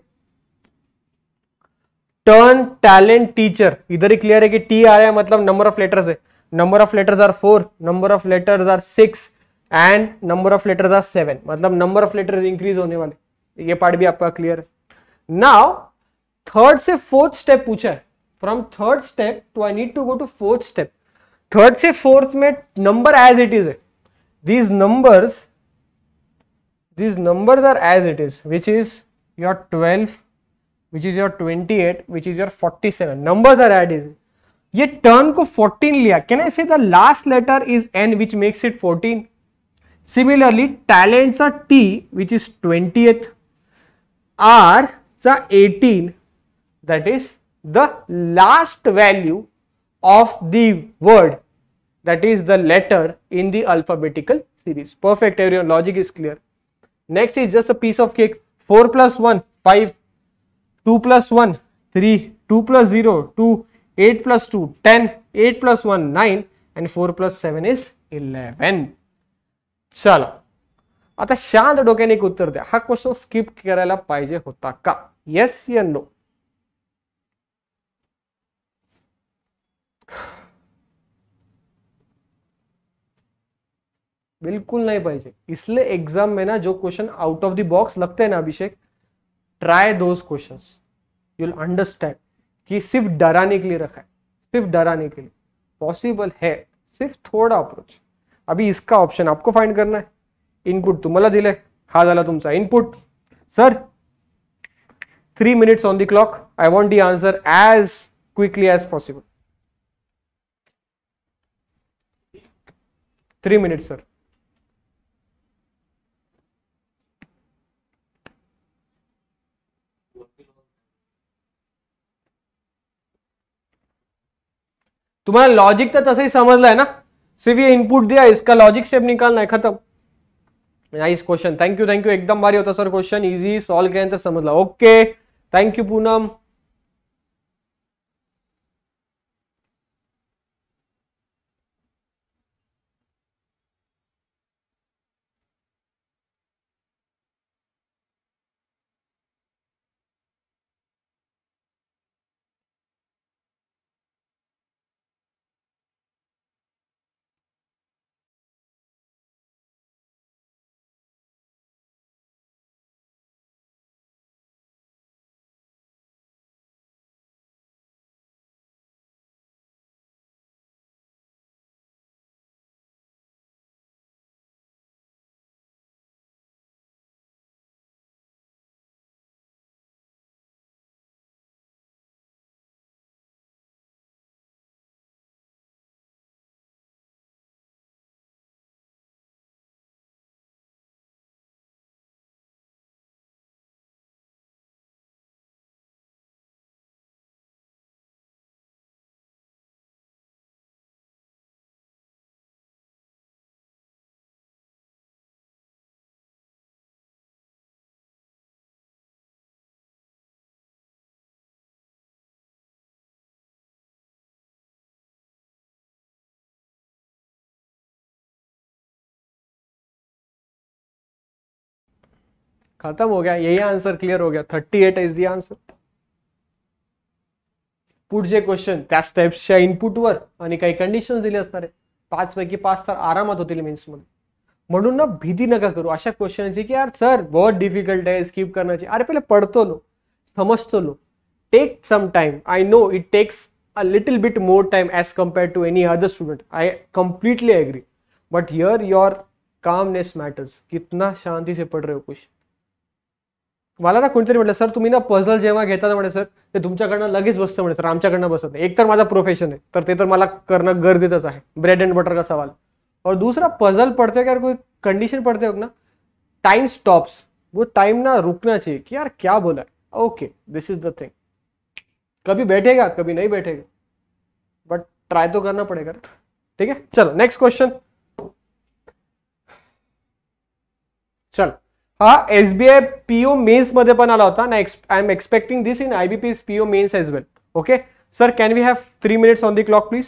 [SPEAKER 1] टर्न टैलेंट टीचर इधर ही क्लियर है कि टी आ रहा है मतलब नंबर ऑफ लेटर्स है number of letters are four number of letters are six and number of letters are seven मतलब नंबर ऑफ लेटर्स इंक्रीज होने वाले ये पार्ट भी आपका क्लियर है now third से fourth step पूछा from third step do I need to go to fourth step third से fourth में number as it these numbers these numbers are as it is which is your 12 which is your 28 which is your 47 numbers are as it is ये turn को 14 लिया can I say the last letter is n which makes it 14 similarly talents are t which is 20th r the 18 that is the last value of the word that is the letter in the alphabetical series perfect everyone logic is clear next is just a piece of cake 4 plus 1 5 2 plus 1 3 2 plus 0 2 8 plus 2 10 8 plus 1 9 and 4 plus 7 is 11 चला आता शांत डोक्याने एक उत्तर द्या हा question skip करायला पाहिजे होता का yes and no बिलकुल नाही पाहिजे में ना जो question out of the box लगते हैं ना Abhishek try those you will understand कि सिर्फ डराने के लिए रखा है सिर्फ डराने के लिए पॉसिबल है सिर्फ थोड़ा अप्रोच अभी इसका ऑप्शन आपको फाइंड करना है इनपुट तुम्हारा दिल हा झाला तुमचा input sir 3 minutes on the clock. I want the answer as quickly as possible. 3 minutes sir. तुम्हारा लॉजिक तो तसा ही समझला है ना सिर्फ ये इनपुट दिया इसका लॉजिक स्टेप निकालना है खत्म nice question thank you thank you एकदम भारी होता सर क्वेश्चन इजी सॉल्व करें तो समझला okay okay. Thank you Poonam खत्म हो गया यही आंसर क्लियर हो गया thirty eight is the answer पुढचे क्वेश्चन त्या स्टेप्सच्या इनपुटवर आणि काही कंडिशन दिले असणार आहे पाच पैकी पाच तर आरामात होतील मेन्समध्ये म्हणून ना भीती नका करू अशा क्वेश्चनची की यार सर बहुत डिफिकल्ट आहे स्किप करण्याची अरे पहिले पडतो लो समजतो लो take some time I know it takes a little bit more time as compare to any other student I completely agree but here your calmness matters कितना शांति से पढ़ रहे हो कुछ माला ना कोणतरी म्हटलं सर तुम्हें ना पजल जेव्हा घेता ना सर ते तुमच्याकडनं लगेच बसतं म्हणे सर आम बसत एक तो माझा प्रोफेशन है तो ते करना मला करणं गरजेचंच ब्रेड एंड बटर का सवाल और दूसरा पजल पड़ते हो यार कोई कंडीशन पड़ते हो ना टाइम स्टॉप्स वो टाइम ना रुकना चाहिए कि यार क्या बोला है okay this is the thing कभी बैठेगा कभी नहीं बैठेगा बट ट्राई तो करना पड़ेगा ठीक है चलो नेक्स्ट क्वेश्चन चलो हा S B I P O मेन्समध्ये पण आला होता ना X I am expecting this in I B P S PO O mains as well okay sir can we have three minutes on the clock please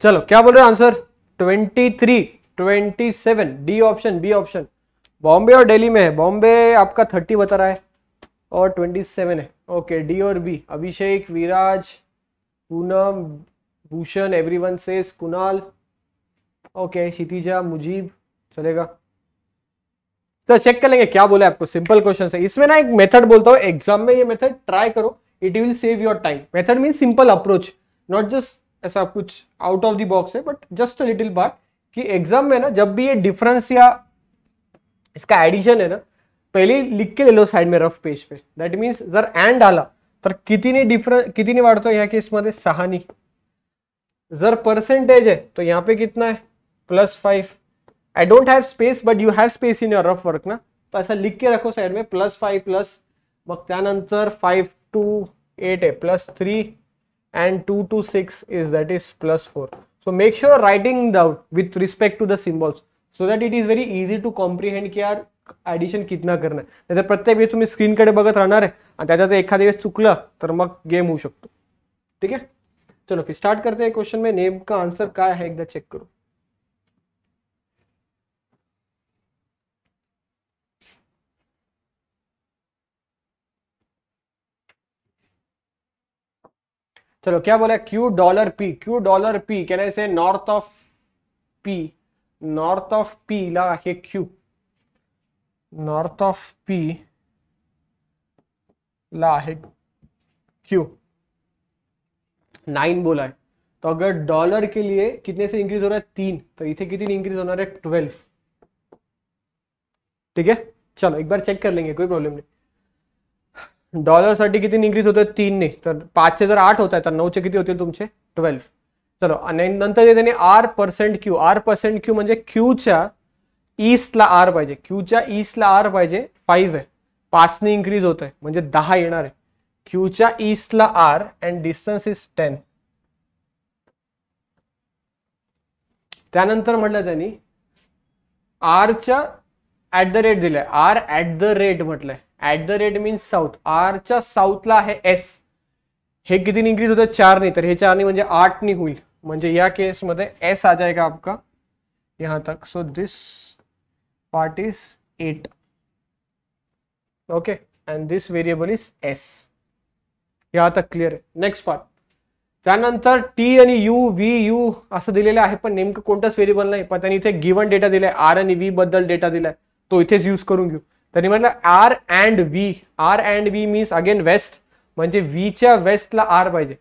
[SPEAKER 1] चलो क्या बोल रहे answer twenty three twenty seven D option B option Bombay और दिल्ली में है बॉम्बे आपका thirty बता रहा है और ट्वेंटी सेवन है ओके डी और B Abhishek Viraj Poonam Bhushan everyone says Kunal okay Kshitija Mujeeb चलेगा तो चेक कर लेंगे क्या बोले आपको सिंपल क्वेश्चन है इसमें ना एक मेथड बोलता हूँ एग्जाम में ये मेथड ट्राई करो it will save your time method mean simple approach not just ऐसा कुछ आउट ऑफ द बॉक्स है बट जस्ट लिटिल पार्ट कि एग्जाम में ना जब भी ये डिफरेंस या इसका एडिशन है ना पहले लिख के ले लो साइड में रफ पेज पे दैट मीन्स जर एंड आला तर कितीने डिफरन्स कितीने वाढतो ह्या केसमध्ये सहानी जर परसेंटेज है तो यहाँ पे कितना है plus five I don't have space but you have space in your rough work ना तो ऐसा लिख के रखो साइड में प्लस फाइव प्लस मगर फाइव टू एट है plus three and 2 to 6 is that is plus 4 so make sure writing down with respect to the symbols so that it is very easy to comprehend की यार addition कितना करणं आहे तर प्रत्येक वेळेस तुम्ही स्क्रीनकडे बघत राहणार आहे आणि त्याचा जर एखाद्या वेळेस चुकलं तर मग गेम होऊ शकतो ठीक आहे चलो फिर स्टार्ट करते हैं क्वेश्चन में नेम का आंसर क्या है एक बार चेक करो चलो क्या बोला Q dollar P Q dollar P कहने से north of P north of P ला के क्यू नॉर्थ ऑफ पी ला है क्यू नाइन बोला है तो अगर डॉलर के लिए कितने से इंक्रीज हो रहा है तीन तो इसे कितनी इंक्रीज होना है ट्वेल्व ठीक है चलो एक बार चेक कर लेंगे कोई प्रॉब्लम नहीं डॉलरसाठी किती इन्क्रीज होतोय तीनने तर पाचशे जर आठ होत आहे तर नऊचे किती होतील तुमचे ट्वेल्व चलो आणि नंतर येते R percent Q R percent Q म्हणजे क्यूच्या ईस्टला आर पाहिजे क्यूच्या ईस्टला आर पाहिजे फाईव्ह आहे पाचने इन्क्रीज होत आहे म्हणजे दहा येणार आहे क्यूच्या ईस्टला R and distance is ten त्यानंतर म्हटलं त्यांनी आरच्या ॲट द रेट दिलाय आर ॲट द रेट म्हटलंय at the rate means south आरच्या साऊथला आहे एस हे किती इन्क्रीज होतं चारनी तर हे चारनी म्हणजे आठनी होईल म्हणजे या एस आ जाएगा आपका यहाँ तक so this part is eight okay and this variable is S या तक क्लिअर आहे नेक्स्ट पार्ट त्यानंतर टी आणि यू व्ही यू असं दिलेलं आहे पण नेमकं कोणतंच व्हेरिएबल नाही पण त्यांनी इथे गिवन डेटा दिलाय आर आणि व्ही बद्दल डेटा दिलाय तो इथेच यूज करून घेऊ तर म्हटलं R and V R and V means again west मे म्हणजे व्हीच्या वेस्टला आर पाजे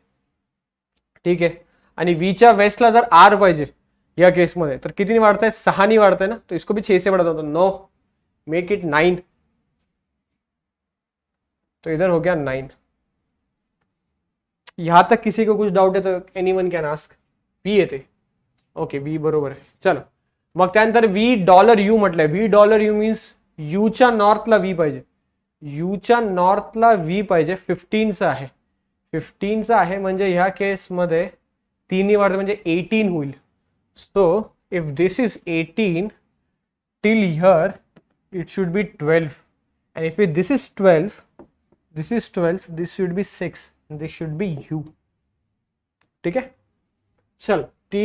[SPEAKER 1] ठीक है वी या वेस्टला जर आर पाजे या केस मे तो कितनी वाड़ता है सहा नहीं वाड़ता है ना तो इसको भी छे से बढ़ा होता नो मेक इट नाइन तो इधर हो गया नाइन यहां तक किसी को कुछ डाउट है तो any one can ask V है ओके वी बरोबर है चलो मगर वी डॉलर यू मटल V dollar U means U या नॉर्थला पाजे यू या नॉर्थला फिफ्टीन च है फिफ्टीन फिफ्टीनचा आहे हा केस मधे तीन ही म्हणजे एटीन हो so if this is eighteen till here it should be twelve and if this is twelve this is twelve this should be six this should be U ठीक है चल टी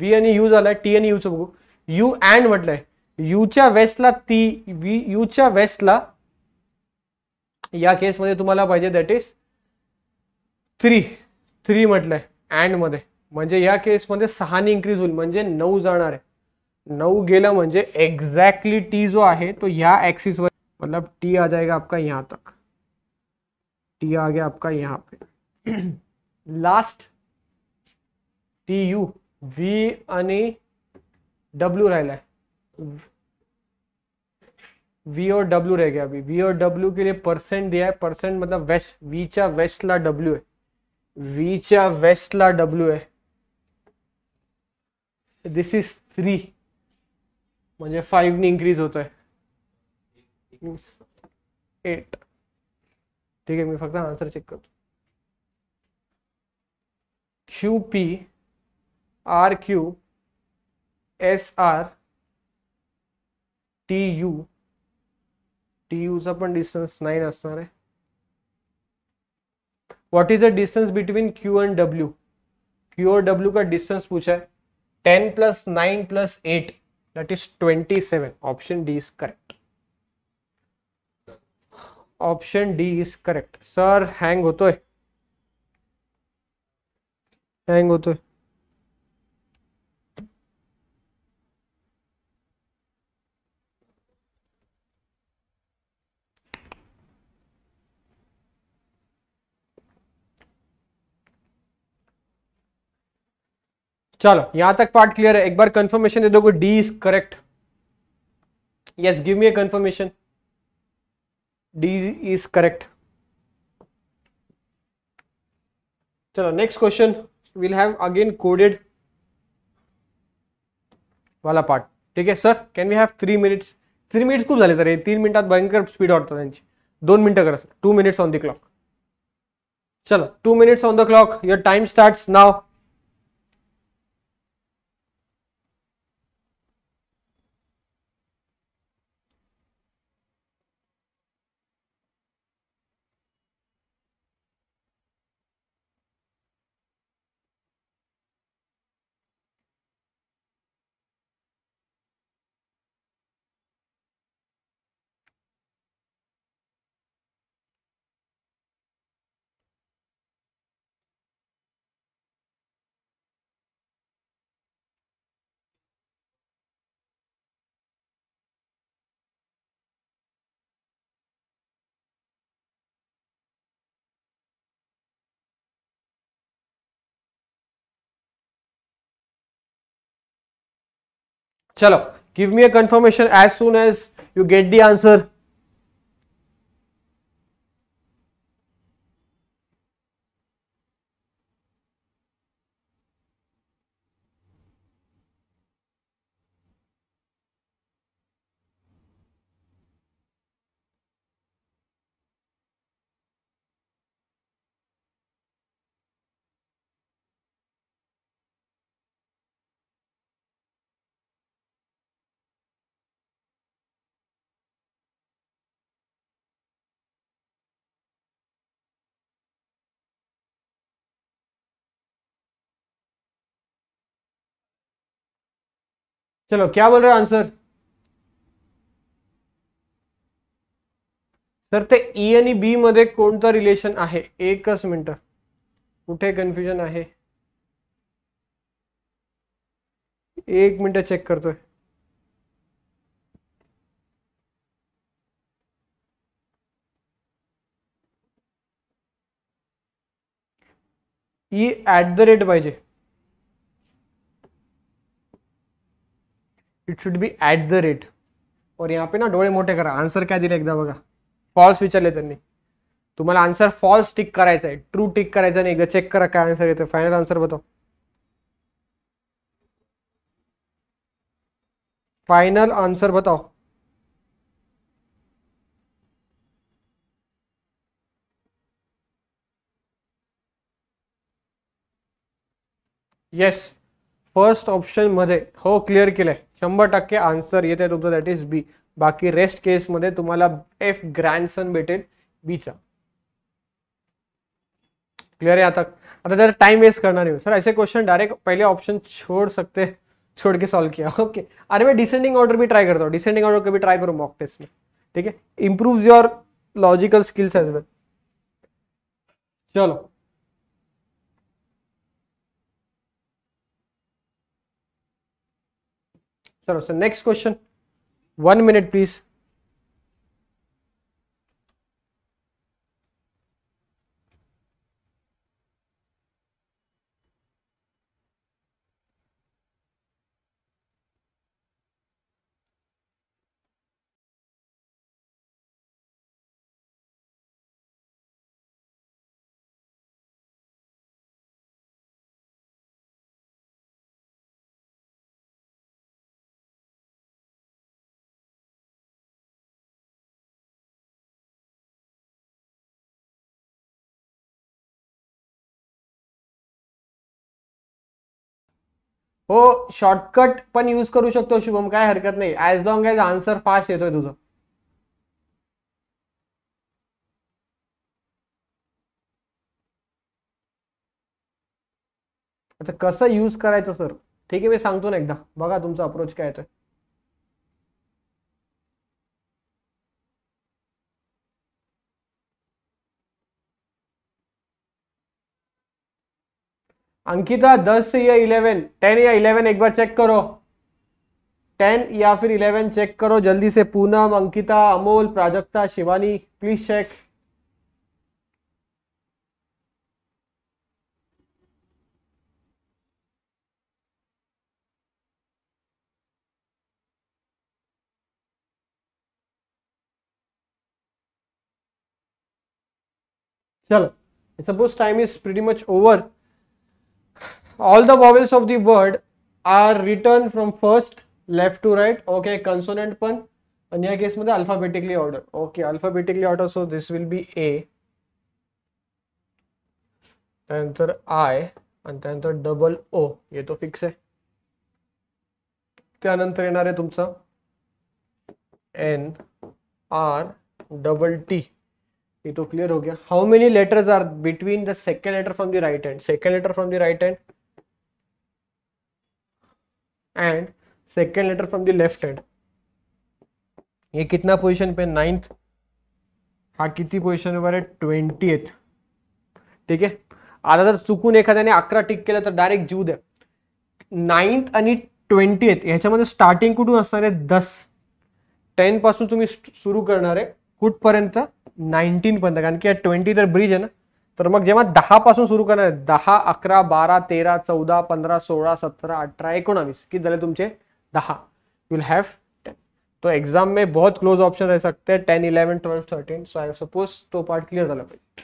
[SPEAKER 1] वी एन यू जो T N U चो U मटल है यूच्या वेस्टला ती यूच्या वेस्टला या केसमध्ये तुम्हाला पाहिजे दॅट इज थ्री थ्री म्हटलंय अँडमध्ये म्हणजे या केसमध्ये सहाने इन्क्रीज होईल म्हणजे नऊ जाणार आहे नऊ गेलं म्हणजे एक्झॅक्टली टी जो आहे तो ह्या ॲक्सिसवर मतलब टी आ जाएगा आपका यहाँ तक टी आ गया आपका यहाँ पे लास्ट टी यू व्ही आणि डब्ल्यू राहिलाय वी और डब्ल्यू रह गया अभी वी और डब्ल्यू के लिए परसेंट दिया है परसेंट मतलब वेस्ट वीचा वेस्टला डब्ल्यू है वीचा वेस्टला डब्ल्यू है दिस इज थ्री मुझे फाइव ने इंक्रीज होता है एट ठीक है मैं फिर आंसर चेक करतो Q P R Q S R T U T distance nine है what is the distance between Q and W Q और डब्ल्यू का डिस्टन्स पूछा है ten plus nine plus eight that is twenty seven option D is correct option D is correct sir hang होतोय hang होतोय है। चलो यहां तक पार्ट क्लियर है एक बार कंफर्मेशन दे दो D is correct yes give me a confirmation D is correct चलो next question will have again coded वाला पार्ट ठीक है sir can we have three minutes three minutes खूब जाए तर तीन मिनट भयंकर स्पीड वाढतो है दोन मिनट करा sir two minutes on the clock चलो two minutes on the clock your time starts now Chalo, give me a confirmation as soon as you get the answer. चलो क्या बोल रहे हो आंसर सर ते ई e आणि बी मध्ये को रिलेशन आहे एकच मिनिट कुठे कन्फ्युजन आहे एक मिनिट चेक करतोय ई ॲट द रेट पाहिजे it should be at the rate और यहाँ पे ना डोले मोटे करा आंसर क्या दिला एकदा बघा फॉल्स विचारले त्यांनी तुम्हाला आंसर फॉल्स टिक करायचा आहे ट्रू टिक करायचा नाही एकदा चेक करा काय आन्सर येतो फायनल आन्सर बताओ फाइनल आंसर बताओ यस yes. फर्स्ट ऑप्शन मध्य हो क्लियर के लिए शंबर टक्के आंसर ये तुम दैट इज बी बाकी रेस्ट केस मध्य तुम्हारा एफ भेटे बी चा क्लियर है आता आता ज़्यादा टाइम वेस्ट करना नहीं हो सर ऐसे क्वेश्चन डायरेक्ट पहले ऑप्शन छोड़ सकते छोड़ के सॉल्व किया ओके okay. अरे मैं डिसेंडिंग ऑर्डर भी ट्राई करता हूँ डिसेंडिंग ऑर्डर कभी ट्राई करूँ मॉक टेस्ट में ठीक है improve your logical skills as well चलो Sure. So next question. One minute, please. हो शॉर्टकट पण यूज करू शकतो शुभम काय हरकत नाही as long as answer fast येतोय तुझं आता कसं यूज करायचं सर ठीक आहे मी सांगतो ना एकदा बघा तुमचा अप्रोच काय येतोय अंकिता दस या इलेवन टेन या इलेवन एक बार चेक करो टेन या फिर इलेवन चेक करो जल्दी से पूनम अंकिता अमोल प्राजक्ता शिवानी प्लीज चेक चलो suppose time is pretty much over all the vowels of the word are return from first left to right okay consonant पण आणि या alphabetically order okay alphabetically order so this will be a त्यानंतर I आणि double O ये तो fix है त्यानंतर N R double T ये तो क्लियर हो गया how many letters are between the second letter from the right and second letter from the right and and second letter from the left hand ये कितना position पे ninth हा किती पर आहे ट्वेंटी एथ ठीक है आता जर चुकून एखाद्याने अकरा टिक केलं डायरेक्ट जीव द्या नाईन्थ ट्वेंटी एथ ह्याच्यामध्ये स्टार्टिंग कुछ असणार आहे दस टेनपासून तुम्ही सुरू कुछ पर्यत नाइनटीन नाईन्टीनपर्यंत कारण की या ट्वेंटी तर ब्रिज है ना तर मग जेव्हा दहा पासून सुरू करणार दहा अकरा बारा तेरा चौदा पंधरा सोळा सतरा अठरा एकोणावीस किती झाले तुमचे दहा विल हॅव टेन तो एग्जाम में बहुत क्लोज ऑप्शन रह सकते हैं ten eleven twelve thirteen so I suppose तो पार्ट क्लियर झाला पाहिजे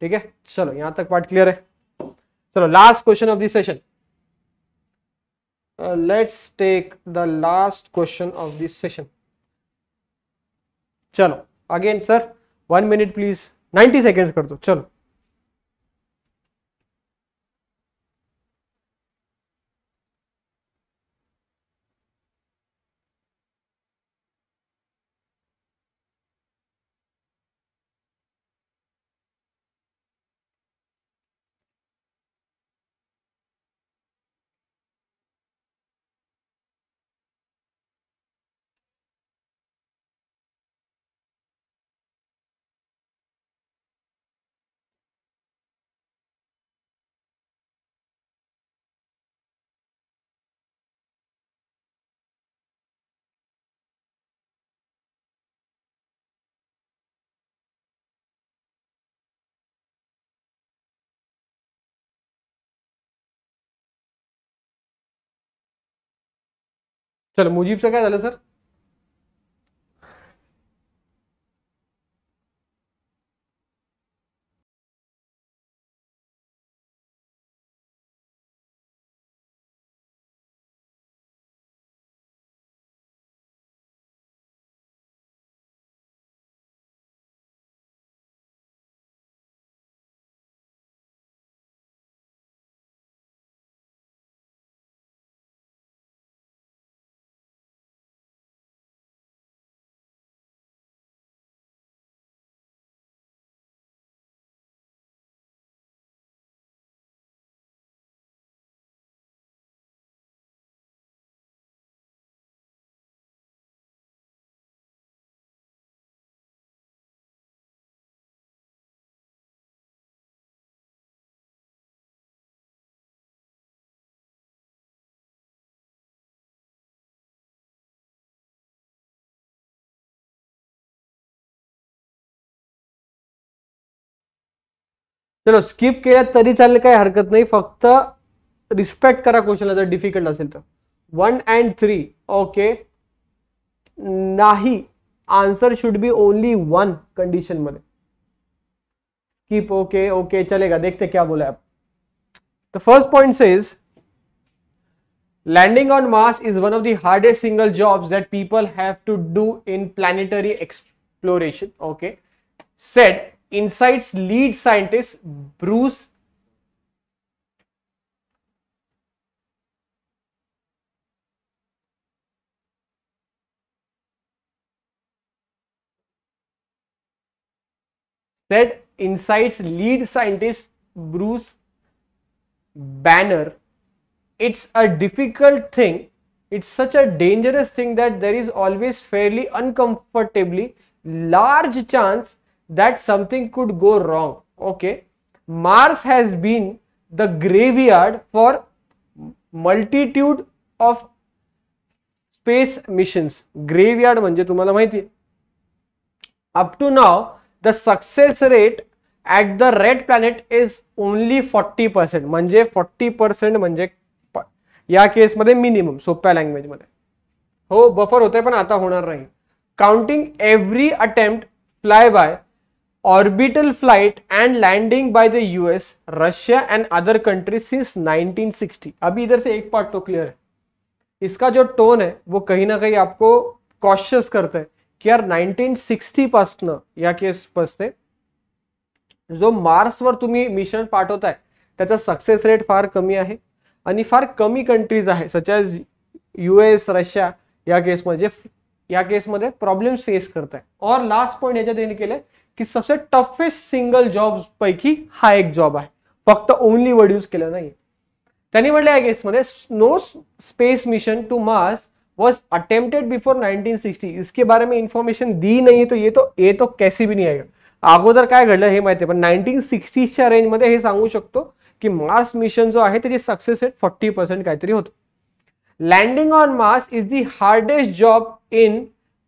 [SPEAKER 1] ठीक है चलो यहां तक पार्ट क्लियर है चलो last question of this session let's take the last question of this session चलो again sir one minute please 90 seconds कर दो चलो चला मुजीबचं काय झालं सर चलो स्कीप के तरी चल हरकत नहीं फक्त रिस्पेक्ट करा क्वेश्चन जो difficult one and three okay नहीं answer should be only one condition मध्य स्कीप ओके ओके चलेगा देखते क्या बोला आप the first point is landing on Mars is one of the hardest single job that people have to do in planetary exploration okay set Insight's lead scientist, Bruce said Insight's lead scientist Bruce Banner, it's a difficult thing. It's such a dangerous thing that there is always fairly uncomfortably large chance that something could go wrong. Okay, Mars has been the graveyard for multitude of space missions. Graveyard म्हणजे तुम्हाला माहिती Up to now, the success rate at the red planet is only 40% percent म्हणजे forty percent म्हणजे या केसमध्ये minimum सोप्या लँग्वेजमध्ये हो buffer होते पण आता होणार नाही counting every attempt fly by orbital flight and landing by the US, Russia and other countries since 1960. अभी इधर से एक पार्ट तो क्लियर है इसका जो टोन है वो कहीं ना कहीं आपको कॉशियस करता है कि यार 1960 पासनं या केस पासने जो मार्स वर तुम्ही मिशन है त्याचा सक्सेस रेट फार कमी आहे आणि फार कमी कंट्रीज आहे सच एज यूएस रशिया या केस केसमध्ये या केस केसमध्ये प्रॉब्लेम्स फेस करत आहे और लास्ट पॉइंट याच्यात यांनी केलं कि सबसे टफेस्ट सिंगल जॉब पैकी हा एक जॉब है फक्त ओनली वर्ड यूज केला नाही त्यांनी म्हटलं या space mission to Mars was attempted before 1960 इसके बारे में इन्फॉर्मेशन दी नाही तो ये तो ये तो कैसे भी नाही आहे अगोदर काय घडलं हे माहिती पण नाईन्टीन सिक्स्टीजच्या रेंजमध्ये हे सांगू शकतो की मार्स मिशन जो आहे त्याची सक्सेस रेट फोर्टी पर्सेंट काहीतरी होतं landing on Mars is the hardest job in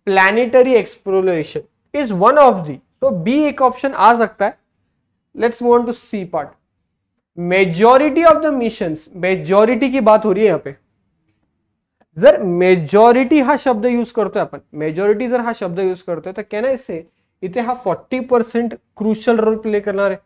[SPEAKER 1] planetary exploration is one of the तो बी एक ऑप्शन आ सकता है let's want to see part majority of the mission majority की बात हो रही है यहां पे जर मेजोरिटी हा शब्द यूज करते अपन मेजोरिटी जर हा शब्द यूज करते तर कॅन आय से इथे हा forty percent crucial role play करना है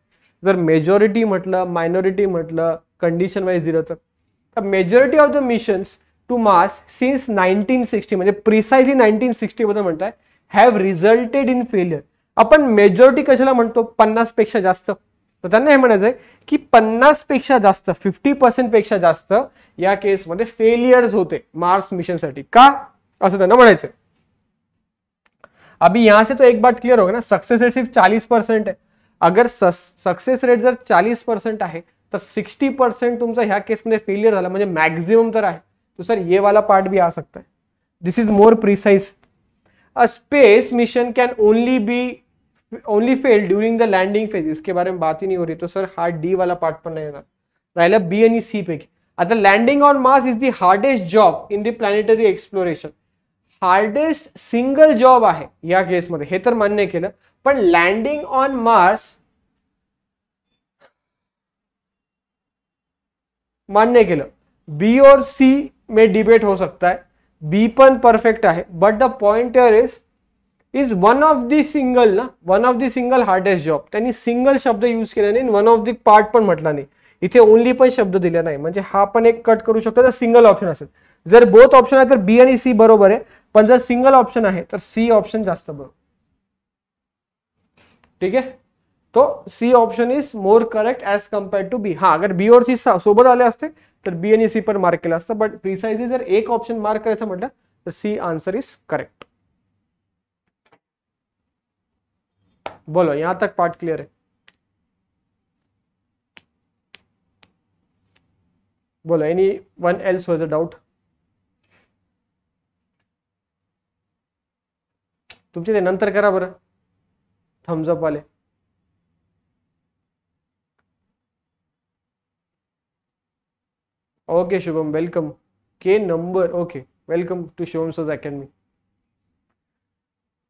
[SPEAKER 1] जर मेजोरिटी मटल मायनॉरिटी मटल कंडीशन वाइज दिल तो majority of the mission to Mars since nineteen sixty म्हणजे प्रिसाइजली नाईन्टीन सिक्स्टीमध्ये म्हणताय हैव रिझल्टेड इन फेलियर अपन मेजोरिटी कशाला तो पन्नास पेक्षा जास्त तो मना चाहिए म्हणायचं पन्नास पेक्षा जास्त फिफ्टी पर्सेंट पेक्षा जास्त या मध्य फेलियर्स होते मार्स मिशन का अभी यहां से तो एक बात क्लियर होगा ना सक्सेस रेट सिर्फ चालीस परसेंट है अगर सक्सेस रेट जर चालीस परसेंट है तो सिक्सटी परसेंट तुमचा ह्या केसमध्ये फेलियर झाला तो है तो सर ये वाला पार्ट भी आ सकता है this is more precise a space mission can only be only fail during the landing phase इसके बारे में बात ही नहीं हो रही तो सर हार्ड डी वाला पार्ट पर नहीं राहिला बी आणि सी पे आता landing on Mars is the hardest job in the planetary exploration hardest single job आहे या केसमध्ये हे तर मान्य केलं पण लँडिंग ऑन मार्स मान्य केलं बी और सी में डिबेट हो सकता है बी पण परफेक्ट आहे but the point is is one of the single ना one of the single hardest job त्यांनी सिंगल शब्द यूज केला नाही वन ऑफ दी पार्ट पण म्हटला नाही इथे ओनली पण शब्द दिला नाही म्हणजे हा पण एक कट करू शकतो तर सिंगल ऑप्शन असेल जर बोथ ऑप्शन आहे तर बी आणि सी बरोबर आहे पण जर सिंगल ऑप्शन आहे तर सी ऑप्शन जास्त बरोबर ठीक आहे तो C option is more correct as compared to B हा अगर बी और सी सोबत आले असते तर बी आणि सी पण मार्क केलं असतं बट प्रिसाइजली जर एक ऑप्शन मार्क करायचं म्हटलं तर सी आन्सर इज करेक्ट बोलो यहां तक पार्ट क्लियर है बोलो any one else was a doubt तुम्हें नंतर करा बर थम्सअप वाले ओके शुभम वेलकम के number okay welcome to Shubham सोज अकेडमी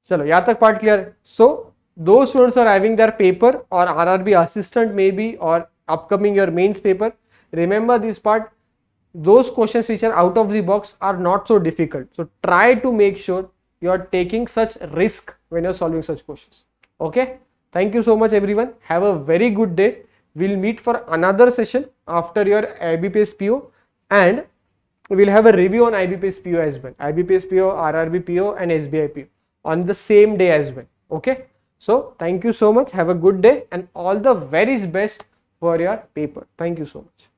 [SPEAKER 1] चलो यहां तक part clear so those students are having their paper or RRB assistant maybe or upcoming your mains paper remember this part those questions which are out of the box are not so difficult so try to make sure you are taking such risk when you're solving such questions okay thank you so much everyone have a very good day we'll meet for another session after your ibps po and we'll have a review on ibps po as well ibps po rrb po and sbi po on the same day as well okay so thank you so much. Have a good day and all the very best for your paper. Thank you so much.